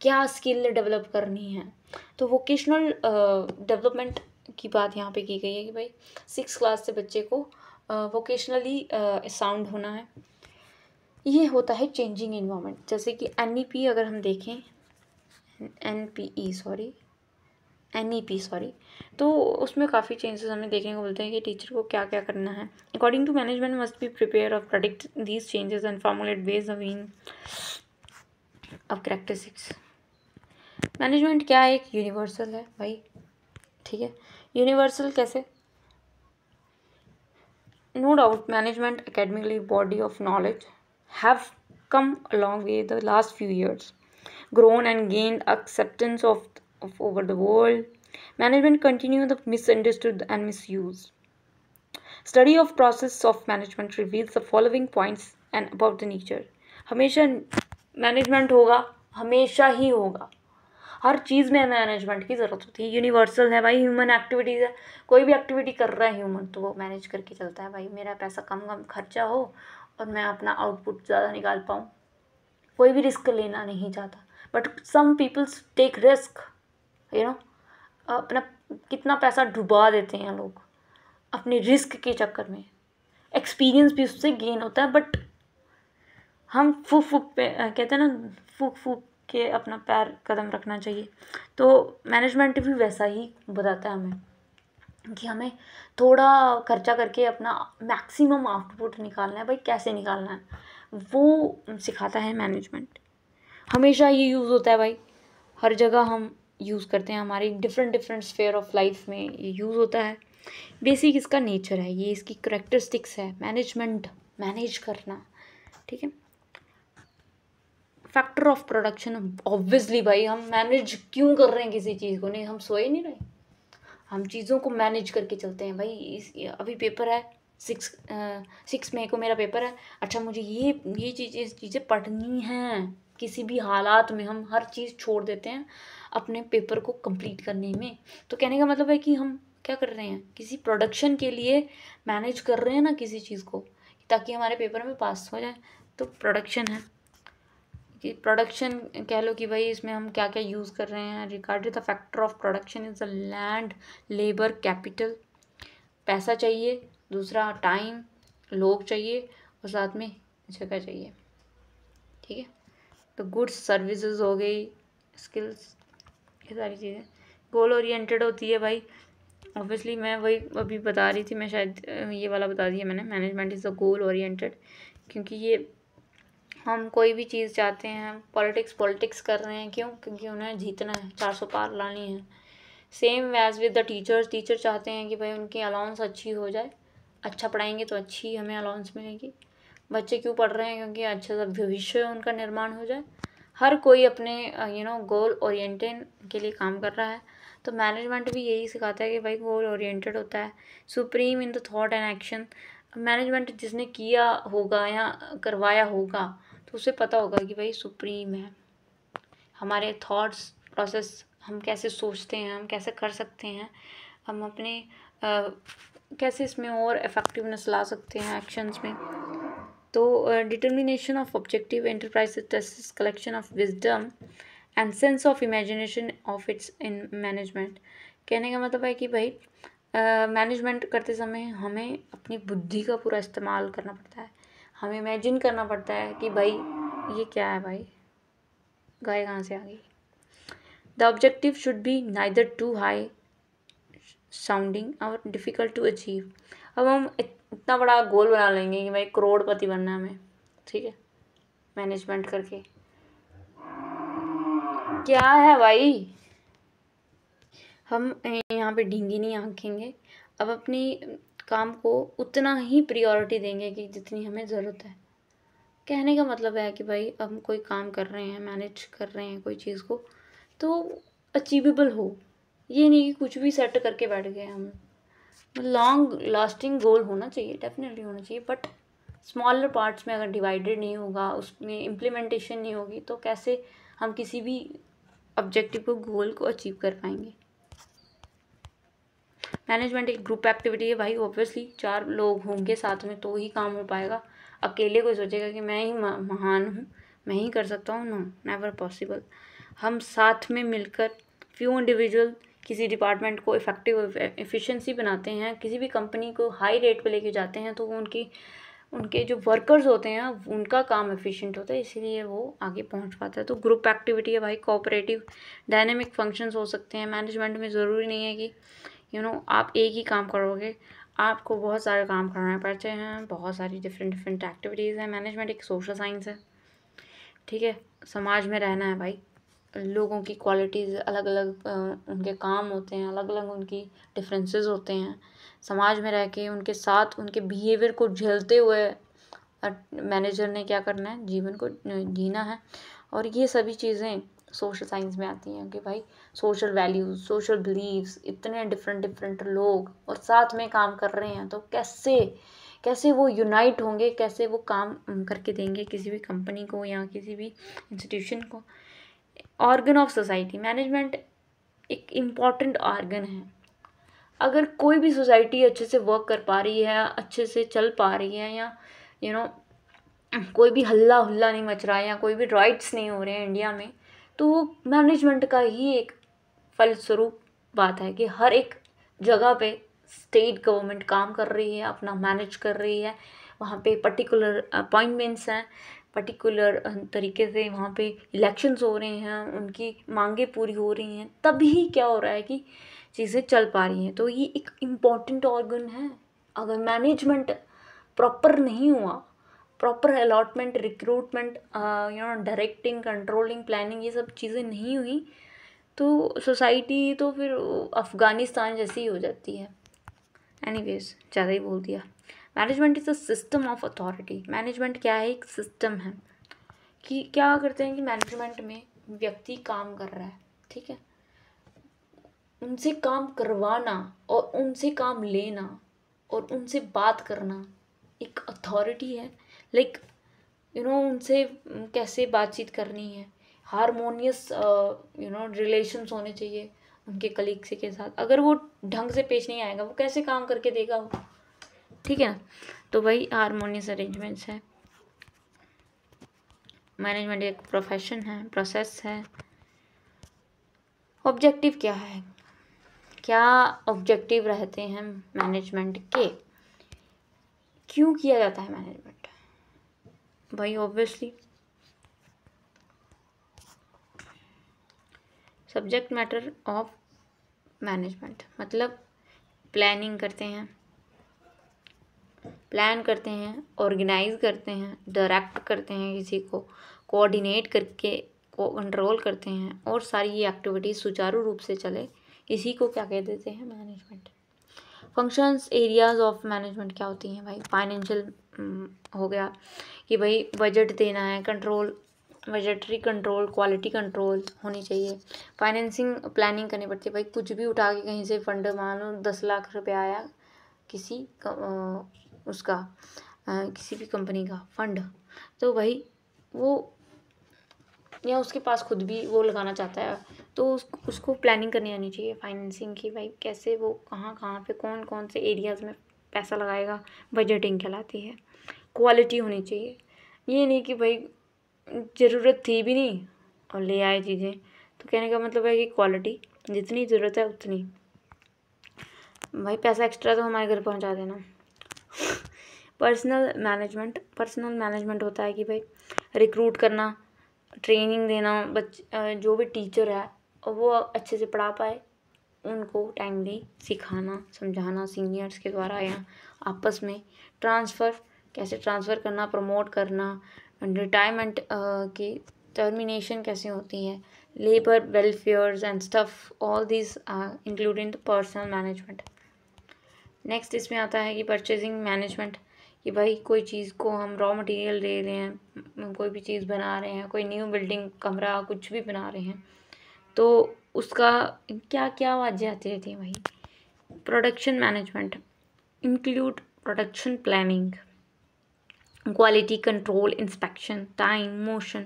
क्या स्किल डेवलप करनी है तो वोकेशनल डेवलपमेंट की बात यहाँ पे की गई है कि भाई सिक्स क्लास से बच्चे को वोकेशनली साउंड होना है ये होता है चेंजिंग इन्वामेंट जैसे कि एन e अगर हम देखें N sorry N E P sorry तो उसमें काफ़ी चेंजेस हमें देखने को मिलते हैं कि टीचर को क्या क्या करना है according to management must be prepare of predict these changes and formulate ways in of character management क्या है एक यूनिवर्सल है भाई ठीक है यूनिवर्सल कैसे no doubt management academically body of knowledge have come along way the last few years grown and gain acceptance of of over the world. Management continue the misunderstood and misused. Study of process of management reveals the following points and about the nature. हमेशा management होगा हमेशा ही होगा हर चीज़ में management की ज़रूरत होती है universal है भाई ह्यूमन एक्टिविटीज़ है कोई भी एक्टिविटी कर रहा है ह्यूमन तो वो मैनेज करके चलता है भाई मेरा पैसा कम कम खर्चा हो और मैं अपना आउटपुट ज़्यादा निकाल पाऊँ कोई भी रिस्क लेना नहीं चाहता but some peoples take risk you know अपना कितना पैसा डुबा देते हैं लोग अपने रिस्क के चक्कर में एक्सपीरियंस भी उससे गेन होता है बट हम फूक फूक पे कहते हैं ना फूक फूक के अपना पैर कदम रखना चाहिए तो मैनेजमेंट भी वैसा ही बताता है हमें कि हमें थोड़ा खर्चा करके अपना मैक्सिमम आउटपुट निकालना है भाई कैसे निकालना है वो सिखाता है मैनेजमेंट हमेशा ये यूज़ होता है भाई हर जगह हम यूज़ करते हैं हमारी different different sphere of life में ये यूज़ होता है बेसिक इसका नेचर है ये इसकी करेक्टरिस्टिक्स है मैनेजमेंट मैनेज करना ठीक है फैक्टर ऑफ प्रोडक्शन ऑब्वियसली भाई हम मैनेज क्यों कर रहे हैं किसी चीज़ को नहीं हम सोए नहीं रहे हम चीज़ों को मैनेज करके चलते हैं भाई इस अभी पेपर है सिक्स सिक्स मई को मेरा पेपर है अच्छा मुझे ये ये चीज़ें चीज़ें पढ़नी हैं किसी भी हालात में हम हर चीज़ छोड़ देते हैं अपने पेपर को कंप्लीट करने में तो कहने का मतलब है कि हम क्या कर रहे हैं किसी प्रोडक्शन के लिए मैनेज कर रहे हैं ना किसी चीज़ को ताकि हमारे पेपर में पास हो जाए तो प्रोडक्शन है कि प्रोडक्शन कह लो कि भाई इसमें हम क्या क्या यूज़ कर रहे हैं recorded the factor of production is the land labour capital पैसा चाहिए दूसरा टाइम लोग चाहिए और साथ में जगह चाहिए ठीक है तो गुड्स सर्विसेज हो गई स्किल्स ये सारी चीज़ें गोल ओरिएंटेड होती है भाई ऑब्वियसली मैं वही अभी बता रही थी मैं शायद ये वाला बता दिया मैंने management is a goal oriented क्योंकि ये हम कोई भी चीज़ चाहते हैं पॉलिटिक्स पॉलिटिक्स कर रहे हैं क्यों क्योंकि उन्हें जीतना है चार सौ पार लानी है same as with the teachers teacher चाहते हैं कि भाई उनकी अलाउंस अच्छी हो जाए अच्छा पढ़ाएंगे तो अच्छी हमें अलाउंस मिलेगी बच्चे क्यों पढ़ रहे हैं क्योंकि अच्छा सा भविष्य उनका निर्माण हो जाए हर कोई अपने यू नो गोल ओरिएंटेड के लिए काम कर रहा है तो मैनेजमेंट भी यही सिखाता है कि भाई गोल ओरिएंटेड होता है supreme in the thought and action management जिसने किया होगा या करवाया होगा तो उसे पता होगा कि भाई सुप्रीम है हमारे थॉट्स प्रोसेस हम कैसे सोचते हैं हम कैसे कर सकते हैं हम अपने आ, कैसे इसमें और इफ़ेक्टिवनेस ला सकते हैं एक्शंस में तो determination of objective enterprise test collection of wisdom and sense of imagination of its in management कहने का मतलब है कि भाई मैनेजमेंट uh, करते समय हमें अपनी बुद्धि का पूरा इस्तेमाल करना पड़ता है हमें इमेजिन करना पड़ता है कि भाई ये क्या है भाई गाय कहाँ से आ गई the objective should be neither too high sounding और डिफ़िकल्ट टू अचीव अब हम इतना बड़ा गोल बना लेंगे कि भाई करोड़पति बनना है हमें ठीक है मैनेजमेंट करके क्या है भाई हम यहाँ पे ढींगी नहीं आँखेंगे अब अपनी काम को उतना ही प्रायोरिटी देंगे कि जितनी हमें ज़रूरत है कहने का मतलब है कि भाई हम कोई काम कर रहे हैं मैनेज कर रहे हैं कोई चीज़ को तो अचीवेबल हो ये नहीं कि कुछ भी सेट करके बैठ गए हम लॉन्ग लास्टिंग गोल होना चाहिए डेफिनेटली होना चाहिए बट स्मॉलर पार्ट्स में अगर डिवाइडेड नहीं होगा उसमें इम्प्लीमेंटेशन नहीं होगी तो कैसे हम किसी भी ऑब्जेक्टिव को गोल को अचीव कर पाएंगे मैनेजमेंट एक ग्रुप एक्टिविटी है भाई ऑब्वियसली चार लोग होंगे साथ में तो ही काम हो पाएगा अकेले कोई सोचेगा कि मैं ही महान हूँ मैं ही कर सकता हूँ नो नेवर पॉसिबल हम साथ में मिलकर फ्यू इंडिविजुअल किसी डिपार्टमेंट को इफ़ेक्टिव एफिशिएंसी बनाते हैं किसी भी कंपनी को हाई रेट पे लेके जाते हैं तो वो उनकी उनके जो वर्कर्स होते हैं उनका काम एफिशिएंट होता है इसीलिए वो आगे पहुंच पाता है तो ग्रुप एक्टिविटी है भाई कोऑपरेटिव डायनेमिक फंक्शंस हो सकते हैं मैनेजमेंट में ज़रूरी नहीं है कि यू you नो know, आप एक ही काम करोगे आपको बहुत सारे काम करने पड़ते हैं बहुत सारी डिफरेंट डिफरेंट एक्टिविटीज़ हैं मैनेजमेंट एक सोशल साइंस है ठीक है समाज में रहना है भाई लोगों की क्वालिटीज़ अलग अलग उनके काम होते हैं अलग अलग उनकी डिफरेंसेस होते हैं समाज में रह के उनके साथ उनके बिहेवियर को झेलते हुए मैनेजर ने क्या करना है जीवन को जीना है और ये सभी चीज़ें सोशल साइंस में आती हैं कि भाई सोशल वैल्यूज़ सोशल बिलीव्स इतने डिफरेंट डिफरेंट लोग और साथ में काम कर रहे हैं तो कैसे कैसे वो यूनाइट होंगे कैसे वो काम करके देंगे किसी भी कंपनी को या किसी भी इंस्टीट्यूशन को ऑर्गन ऑफ सोसाइटी मैनेजमेंट एक इम्पॉर्टेंट ऑर्गन है अगर कोई भी सोसाइटी अच्छे से वर्क कर पा रही है अच्छे से चल पा रही है या यू you नो know, कोई भी हल्ला हुल्ला नहीं मच रहा है या कोई भी राइट्स नहीं हो रहे हैं इंडिया में तो वो मैनेजमेंट का ही एक फलस्वरूप बात है कि हर एक जगह पे स्टेट गवर्नमेंट काम कर रही है अपना मैनेज कर रही है वहाँ पे पर्टिकुलर अपॉइंटमेंट्स हैं पर्टिकुलर तरीके से वहाँ पे इलेक्शंस हो रहे हैं उनकी मांगे पूरी हो रही हैं तभी क्या हो रहा है कि चीज़ें चल पा रही हैं तो ये एक इम्पॉर्टेंट ऑर्गन है अगर मैनेजमेंट प्रॉपर नहीं हुआ proper allotment recruitment you know directing controlling planning ये सब चीज़ें नहीं हुई तो सोसाइटी तो फिर अफ़गानिस्तान जैसी हो जाती है एनीवेज ज़्यादा ही बोल दिया management is a system of authority management क्या है एक सिस्टम है कि क्या करते हैं कि मैनेजमेंट में व्यक्ति काम कर रहा है ठीक है उनसे काम करवाना और उनसे काम लेना और उनसे बात करना एक अथॉरिटी है लाइक यू नो उनसे कैसे बातचीत करनी है हारमोनियस यू नो रिलेशंस होने चाहिए उनके कलीग्स के साथ अगर वो ढंग से पेश नहीं आएगा वो कैसे काम करके देगा वो ठीक है तो वही हारमोनियस अरेंजमेंट्स है मैनेजमेंट एक प्रोफेशन है प्रोसेस है ऑब्जेक्टिव क्या है क्या ऑब्जेक्टिव रहते हैं मैनेजमेंट के क्यों किया जाता है मैनेजमेंट भाई obviously subject matter of management मतलब प्लानिंग करते हैं प्लान करते हैं ऑर्गेनाइज करते हैं डायरेक्ट करते हैं किसी को कोऑर्डिनेट करके को कंट्रोल करते हैं और सारी ये एक्टिविटीज़ सुचारू रूप से चले इसी को क्या कह देते हैं management functions areas of management क्या होती हैं भाई फाइनेंशियल हम्म, हो गया कि भाई बजट देना है control budgetary control quality control होनी चाहिए फाइनेंसिंग प्लानिंग करनी पड़ती है भाई कुछ भी उठा के कहीं से फंड मान लो दस लाख रुपया आया किसी उसका आ, किसी भी कंपनी का फंड तो भाई वो या उसके पास खुद भी वो लगाना चाहता है तो उस, उसको प्लानिंग करनी आनी चाहिए फाइनेंसिंग की भाई कैसे वो कहाँ कहाँ पे कौन कौन से एरियाज़ में पैसा लगाएगा बजटिंग कहलाती है क्वालिटी होनी चाहिए ये नहीं कि भाई ज़रूरत थी भी नहीं और ले आए चीज़ें तो कहने का मतलब है कि क्वालिटी जितनी ज़रूरत है उतनी भाई पैसा एक्स्ट्रा तो हमारे घर पहुंचा देना पर्सनल मैनेजमेंट पर्सनल मैनेजमेंट होता है कि भाई रिक्रूट करना ट्रेनिंग देना बच जो भी टीचर है वो अच्छे से पढ़ा पाए उनको टाइमली सिखाना समझाना सीनियर्स के द्वारा या आपस में ट्रांसफ़र कैसे ट्रांसफ़र करना प्रमोट करना रिटायरमेंट की टर्मिनेशन कैसे होती है labour welfares and stuff all this including personal management next इसमें आता है कि परचेजिंग मैनेजमेंट कि भाई कोई चीज़ को हम रॉ मटेरियल दे रहे हैं कोई भी चीज़ बना रहे हैं कोई न्यू बिल्डिंग कमरा कुछ भी बना रहे हैं तो उसका क्या क्या वाजें आती रहती हैं भाई production management include production planning quality control inspection time motion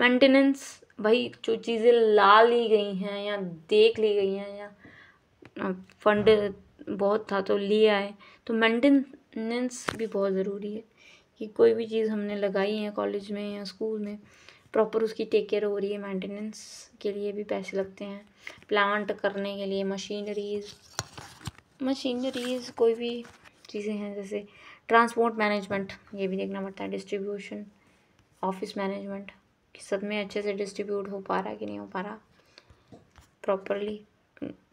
maintenance भाई जो चीज़ें ला ली गई हैं या देख ली गई हैं या फंड बहुत था तो लिया है तो मेंटेन मेंटेनेंस भी बहुत ज़रूरी है कि कोई भी चीज़ हमने लगाई है कॉलेज में या स्कूल में प्रॉपर उसकी टेक केयर हो रही है मेंटेनेंस के लिए भी पैसे लगते हैं प्लांट करने के लिए मशीनरीज मशीनरीज कोई भी चीज़ें हैं जैसे ट्रांसपोर्ट मैनेजमेंट ये भी देखना पड़ता है डिस्ट्रीब्यूशन ऑफिस मैनेजमेंट कि सब में अच्छे से डिस्ट्रीब्यूट हो पा रहा है कि नहीं हो पा रहा properly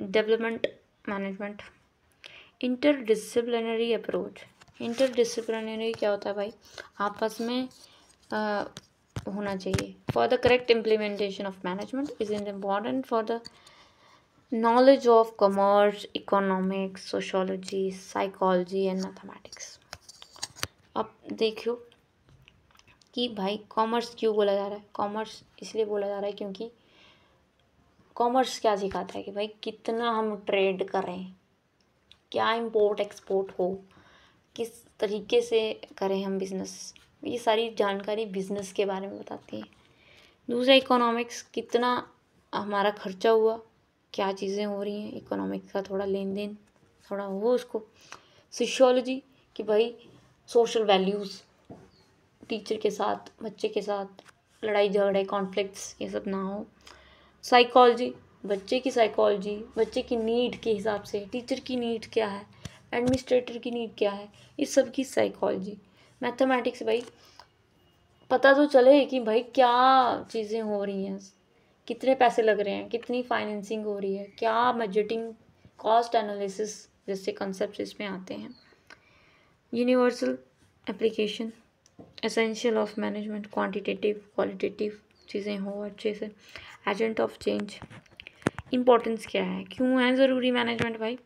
development management interdisciplinary approach interdisciplinary क्या होता है भाई आपस में आ, होना चाहिए for the correct implementation of management is in important for the knowledge of commerce economics sociology psychology and mathematics अब देखियो कि भाई कॉमर्स क्यों बोला जा रहा है कॉमर्स इसलिए बोला जा रहा है क्योंकि कॉमर्स क्या सिखाता है कि भाई कितना हम ट्रेड करें क्या इम्पोर्ट एक्सपोर्ट हो किस तरीके से करें हम बिज़नेस ये सारी जानकारी बिज़नेस के बारे में बताती है दूसरा इकोनॉमिक्स कितना हमारा खर्चा हुआ क्या चीज़ें हो रही हैं इकोनॉमिक्स का थोड़ा लेन देन थोड़ा हो उसको सोशियोलॉजी कि भाई सोशल वैल्यूज़ टीचर के साथ बच्चे के साथ लड़ाई झगड़े कॉन्फ्लिक्ट्स ये सब ना हो साइकोलॉजी बच्चे की साइकोलॉजी बच्चे की नीड के हिसाब से टीचर की नीड क्या है एडमिनिस्ट्रेटर की नीड क्या है इस सब की साइकोलॉजी मैथमेटिक्स भाई पता तो चले कि भाई क्या चीज़ें हो रही हैं कितने पैसे लग रहे हैं कितनी फाइनेंसिंग हो रही है क्या बजटिंग कॉस्ट एनालिसिस जैसे कॉन्सेप्ट इसमें आते हैं universal application essential of management quantitative qualitative चीज़ें हो अच्छे से एजेंट ऑफ चेंज इम्पोर्टेंस क्या है क्यों है ज़रूरी मैनेजमेंट भाई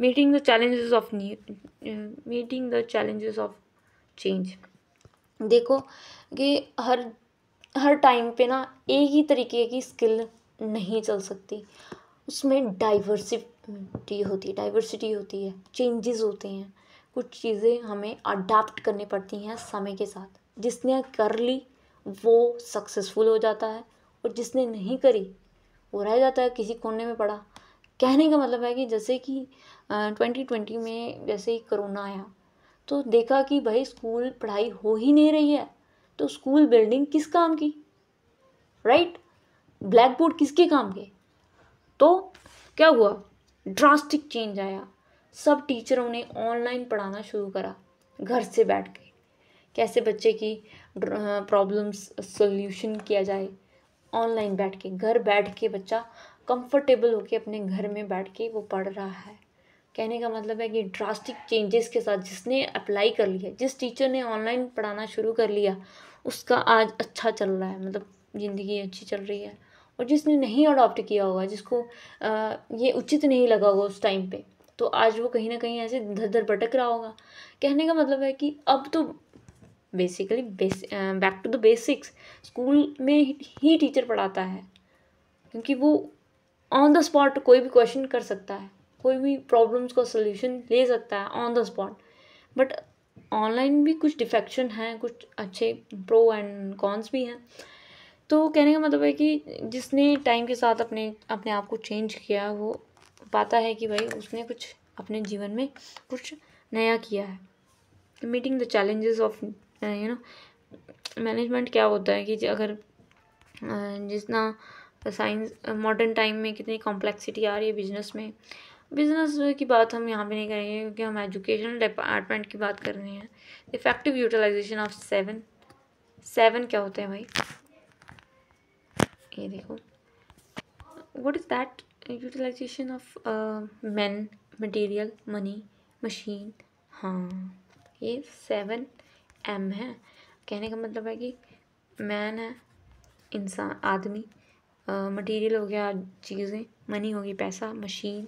meeting the challenges of meeting the challenges of change देखो कि हर हर टाइम पे ना एक ही तरीके की स्किल नहीं चल सकती उसमें डाइवर्सिटी होती है डाइवर्सिटी होती है चेंजेस होते हैं कुछ चीज़ें हमें अडाप्ट करनी पड़ती हैं समय के साथ जिसने कर ली वो सक्सेसफुल हो जाता है और जिसने नहीं करी वो रह जाता है किसी कोने में पड़ा कहने का मतलब है कि जैसे कि ट्वेंटी ट्वेंटी में जैसे ही करोना आया तो देखा कि भाई स्कूल पढ़ाई हो ही नहीं रही है तो स्कूल बिल्डिंग किस काम की राइट ब्लैक बोर्ड किसके काम के तो क्या हुआ ड्रास्टिक चेंज आया सब टीचरों ने ऑनलाइन पढ़ाना शुरू करा घर से बैठ के कैसे बच्चे की प्रॉब्लम्स सोल्यूशन किया जाए ऑनलाइन बैठ के घर बैठ के बच्चा कंफर्टेबल होके अपने घर में बैठ के वो पढ़ रहा है कहने का मतलब है कि ड्रास्टिक चेंजेस के साथ जिसने अप्लाई कर लिया जिस टीचर ने ऑनलाइन पढ़ाना शुरू कर लिया उसका आज अच्छा चल रहा है मतलब ज़िंदगी अच्छी चल रही है और जिसने नहीं अडॉप्ट किया होगा जिसको आ, ये उचित नहीं लगा होगा उस टाइम पे तो आज वो कहीं ना कहीं ऐसे धर धर भटक रहा होगा कहने का मतलब है कि अब तो basically back to the basics school में ही टीचर पढ़ाता है क्योंकि वो ऑन द स्पॉट कोई भी क्वेश्चन कर सकता है कोई भी प्रॉब्लम्स का सोल्यूशन ले सकता है on the spot but online भी कुछ डिफेक्शन हैं कुछ अच्छे प्रो एंड कॉन्स भी हैं तो कहने का मतलब है कि जिसने टाइम के साथ अपने अपने आप को चेंज किया वो पाता है कि भाई उसने कुछ अपने जीवन में कुछ नया किया है meeting the challenges of you know management क्या होता है कि अगर जितना साइंस मॉडर्न टाइम में कितनी कॉम्प्लेक्सिटी आ रही है बिजनेस में बिजनेस की बात हम यहाँ पे नहीं करेंगे क्योंकि हम एजुकेशनल डिपार्टमेंट की बात कर रहे हैं effective utilization of seven seven क्या होते हैं भाई ये देखो what is that utilization of man material money machine हाँ ये सेवन एम है कहने का मतलब है कि मैन है इंसान आदमी मटेरियल हो गया चीज़ें मनी होगी पैसा machine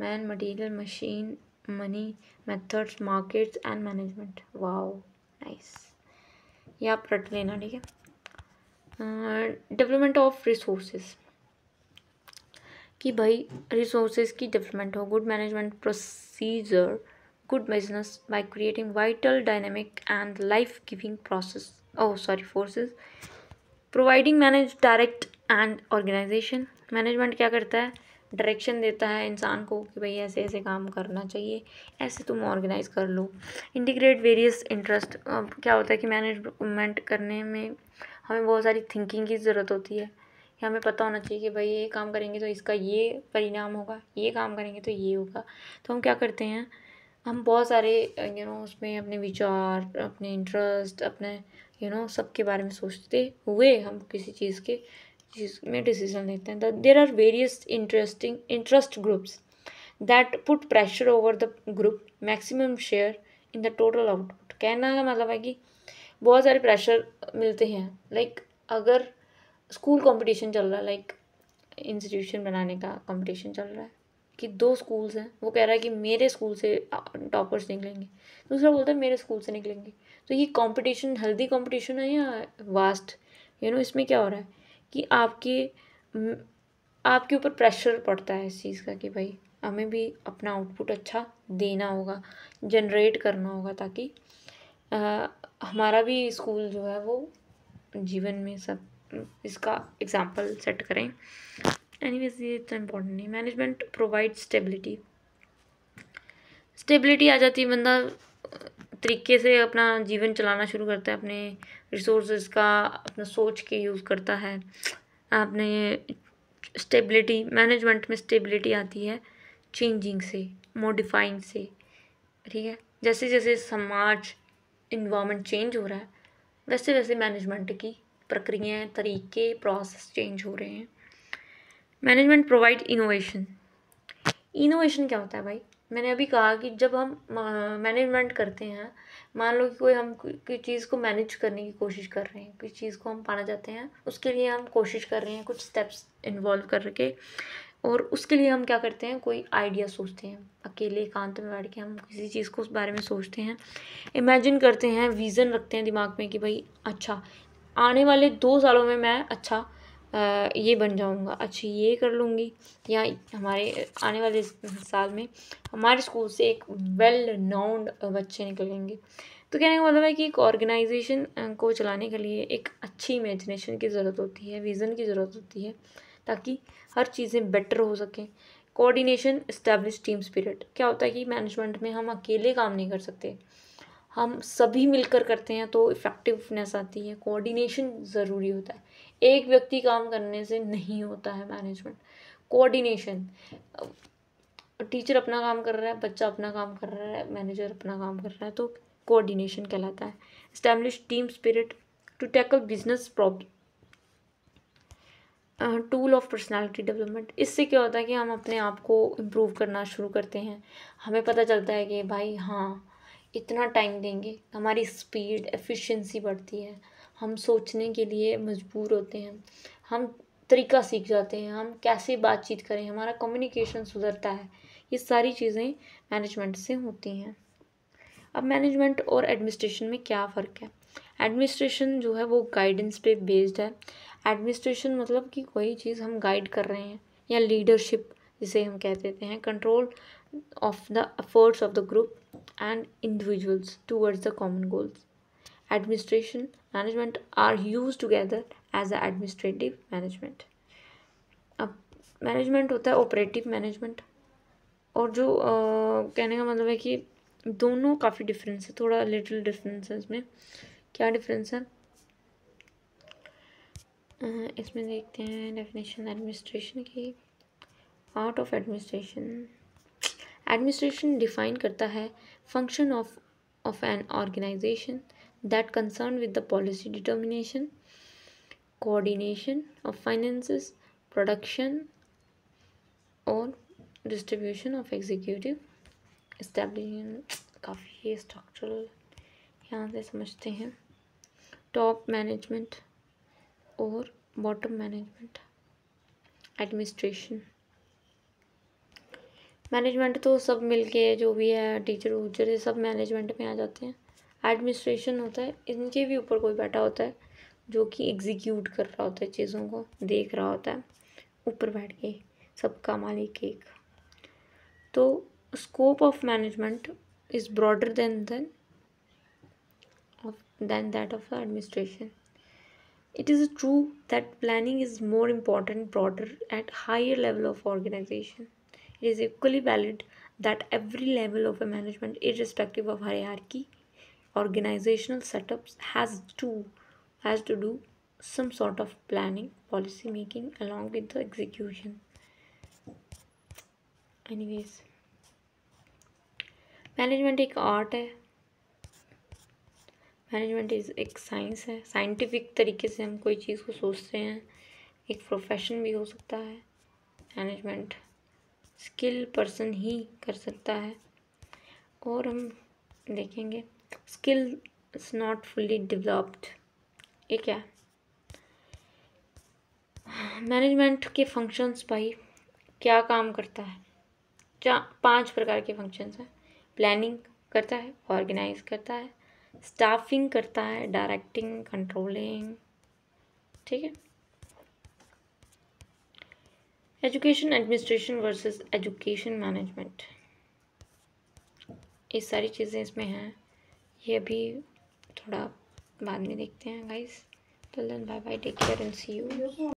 man material machine money methods markets and management wow nice ये आप रट लेना ठीक है डेवलपमेंट ऑफ रिसोर्सेज कि भाई रिसोर्सेज की डेवलपमेंट हो good management procedure good business by creating vital, dynamic, and life giving process. Oh, sorry, forces. Providing manage direct and organization management क्या करता है डायरेक्शन देता है इंसान को कि भाई ऐसे ऐसे काम करना चाहिए ऐसे तुम ऑर्गेनाइज कर लो इंटीग्रेट वेरियस इंटरेस्ट अब क्या होता है कि मैनेजमेंट करने में हमें बहुत सारी थिंकिंग की ज़रूरत होती है कि हमें पता होना चाहिए कि भाई ये काम करेंगे तो इसका ये परिणाम होगा ये काम करेंगे तो ये होगा तो हम क्या करते हैं हम बहुत सारे यू नो उसमें अपने विचार अपने इंटरेस्ट अपने यू नो सब के बारे में सोचते हुए हम किसी चीज़ के चीज़ में डिसीजन लेते हैं there are various interesting interest groups that put pressure over the group maximum share in the total output कहना का मतलब है कि बहुत सारे प्रेशर मिलते हैं लाइक like, अगर स्कूल कंपटीशन चल रहा है लाइक like, इंस्टीट्यूशन बनाने का कंपटीशन चल रहा है कि दो स्कूल्स हैं वो कह रहा है कि मेरे स्कूल से टॉपर्स निकलेंगे दूसरा बोलता है मेरे स्कूल से निकलेंगे तो ये कंपटीशन हेल्दी कंपटीशन है या वास्ट यू नो इसमें क्या हो रहा है कि आपके आपके ऊपर प्रेशर पड़ता है इस चीज़ का कि भाई हमें भी अपना आउटपुट अच्छा देना होगा जनरेट करना होगा ताकि आ, हमारा भी स्कूल जो है वो जीवन में सब इसका एग्ज़ाम्पल सेट करें एनीवेज ये इतना तो इम्पोर्टेंट नहीं मैनेजमेंट प्रोवाइड स्टेबिलिटी स्टेबिलिटी आ जाती है बंदा तरीके से अपना जीवन चलाना शुरू करता है अपने रिसोर्स का अपना सोच के यूज़ करता है अपने स्टेबिलिटी मैनेजमेंट में स्टेबिलिटी आती है चेंजिंग से मॉडिफाइंग से ठीक है जैसे जैसे समाज इन्वामेंट चेंज हो रहा है वैसे वैसे मैनेजमेंट की प्रक्रियाएं तरीके प्रोसेस चेंज हो रहे हैं मैनेजमेंट प्रोवाइड इनोवेशन इनोवेशन क्या होता है भाई मैंने अभी कहा कि जब हम मैनेजमेंट करते हैं मान लो कि कोई हम किसी चीज़ को मैनेज करने की कोशिश कर रहे हैं किसी चीज़ को हम पाना चाहते हैं उसके लिए हम कोशिश कर रहे हैं कुछ स्टेप्स इन्वॉल्व करके और उसके लिए हम क्या करते हैं कोई आइडिया सोचते हैं अकेले एकांत में बैठ के हम किसी चीज़ को उस बारे में सोचते हैं इमेजिन करते हैं विज़न रखते हैं दिमाग में कि भाई अच्छा आने वाले दो सालों में मैं अच्छा आ, ये बन जाऊँगा अच्छी ये कर लूँगी या हमारे आने वाले साल में हमारे स्कूल से एक वेल नाउंड बच्चे निकलेंगे तो कहने का मतलब है कि एक ऑर्गेनाइजेशन को चलाने के लिए एक अच्छी इमेजिनेशन की ज़रूरत होती है विज़न की ज़रूरत होती है ताकि हर चीज़ें बेटर हो सकें कोऑर्डिनेशन इस्टेब्लिश टीम स्पिरिट क्या होता है कि मैनेजमेंट में हम अकेले काम नहीं कर सकते हम सभी मिलकर करते हैं तो इफ़ेक्टिवनेस आती है कोऑर्डिनेशन ज़रूरी होता है एक व्यक्ति काम करने से नहीं होता है मैनेजमेंट कोऑर्डिनेशन टीचर अपना काम कर रहा है बच्चा अपना काम कर रहा है मैनेजर अपना काम कर रहा है तो कोऑर्डिनेशन कहलाता है establish team spirit to tackle business problem tool of personality development इससे क्या होता है कि हम अपने आप को इम्प्रूव करना शुरू करते हैं हमें पता चलता है कि भाई हाँ इतना टाइम देंगे हमारी स्पीड एफिशिएंसी बढ़ती है हम सोचने के लिए मजबूर होते हैं हम तरीका सीख जाते हैं हम कैसे बातचीत करें हमारा कम्युनिकेशन सुधरता है ये सारी चीज़ें मैनेजमेंट से होती हैं अब मैनेजमेंट और एडमिनिस्ट्रेशन में क्या फ़र्क है एडमिनिस्ट्रेशन जो है वो गाइडेंस पे बेस्ड है एडमिनिस्ट्रेशन मतलब कि कोई चीज़ हम गाइड कर रहे हैं या लीडरशिप जिसे हम कह देते हैं control of the efforts of the group and individuals towards the common goals administration management are used together as the administrative management अब management होता है operative management और जो आ, कहने का मतलब है कि दोनों काफ़ी डिफरेंस है थोड़ा लिटिल डिफरेंस है इसमें क्या डिफरेंस है इसमें देखते हैं डेफिनेशन एडमिनिस्ट्रेशन की art of administration administration define करता है function of of an organization that concerned with the policy determination, coordination of finances, production और डिस्ट्रीब्यूशन ऑफ एग्जीक्यूटिव establishing काफ़ी स्ट्रक्चरल यहाँ से समझते हैं टॉप मैनेजमेंट और बॉटम मैनेजमेंट एडमिनिस्ट्रेशन मैनेजमेंट तो सब मिलके जो भी है टीचर उचर ये सब मैनेजमेंट में आ जाते हैं एडमिनिस्ट्रेशन होता है इनके भी ऊपर कोई बैठा होता है जो कि एग्जीक्यूट कर रहा होता है चीज़ों को देख रहा होता है ऊपर बैठ के सबका मालिक एक तो scope of management is broader than than than that of administration it is true that planning is more important broader at higher level of organization it is equally valid that every level of a management is respective of हर की organizational setups has to has to do some sort of planning policy making along with the execution anyways management ek art hai management is एक science है scientific तरीके से हम कोई चीज़ को सोचते हैं एक प्रोफेशन भी हो सकता है मैनेजमेंट स्किल पर्सन ही कर सकता है और हम देखेंगे skill is not fully developed ये क्या है मैनेजमेंट के फंक्शंस भाई क्या काम करता है चा पांच प्रकार के फंक्शंस हैं प्लानिंग करता है ऑर्गेनाइज करता है स्टाफिंग करता है डायरेक्टिंग कंट्रोलिंग ठीक है education administration versus education management ये सारी चीज़ें इसमें हैं ये अभी थोड़ा बाद में देखते हैं गाइस तो लन bye bye take care and see you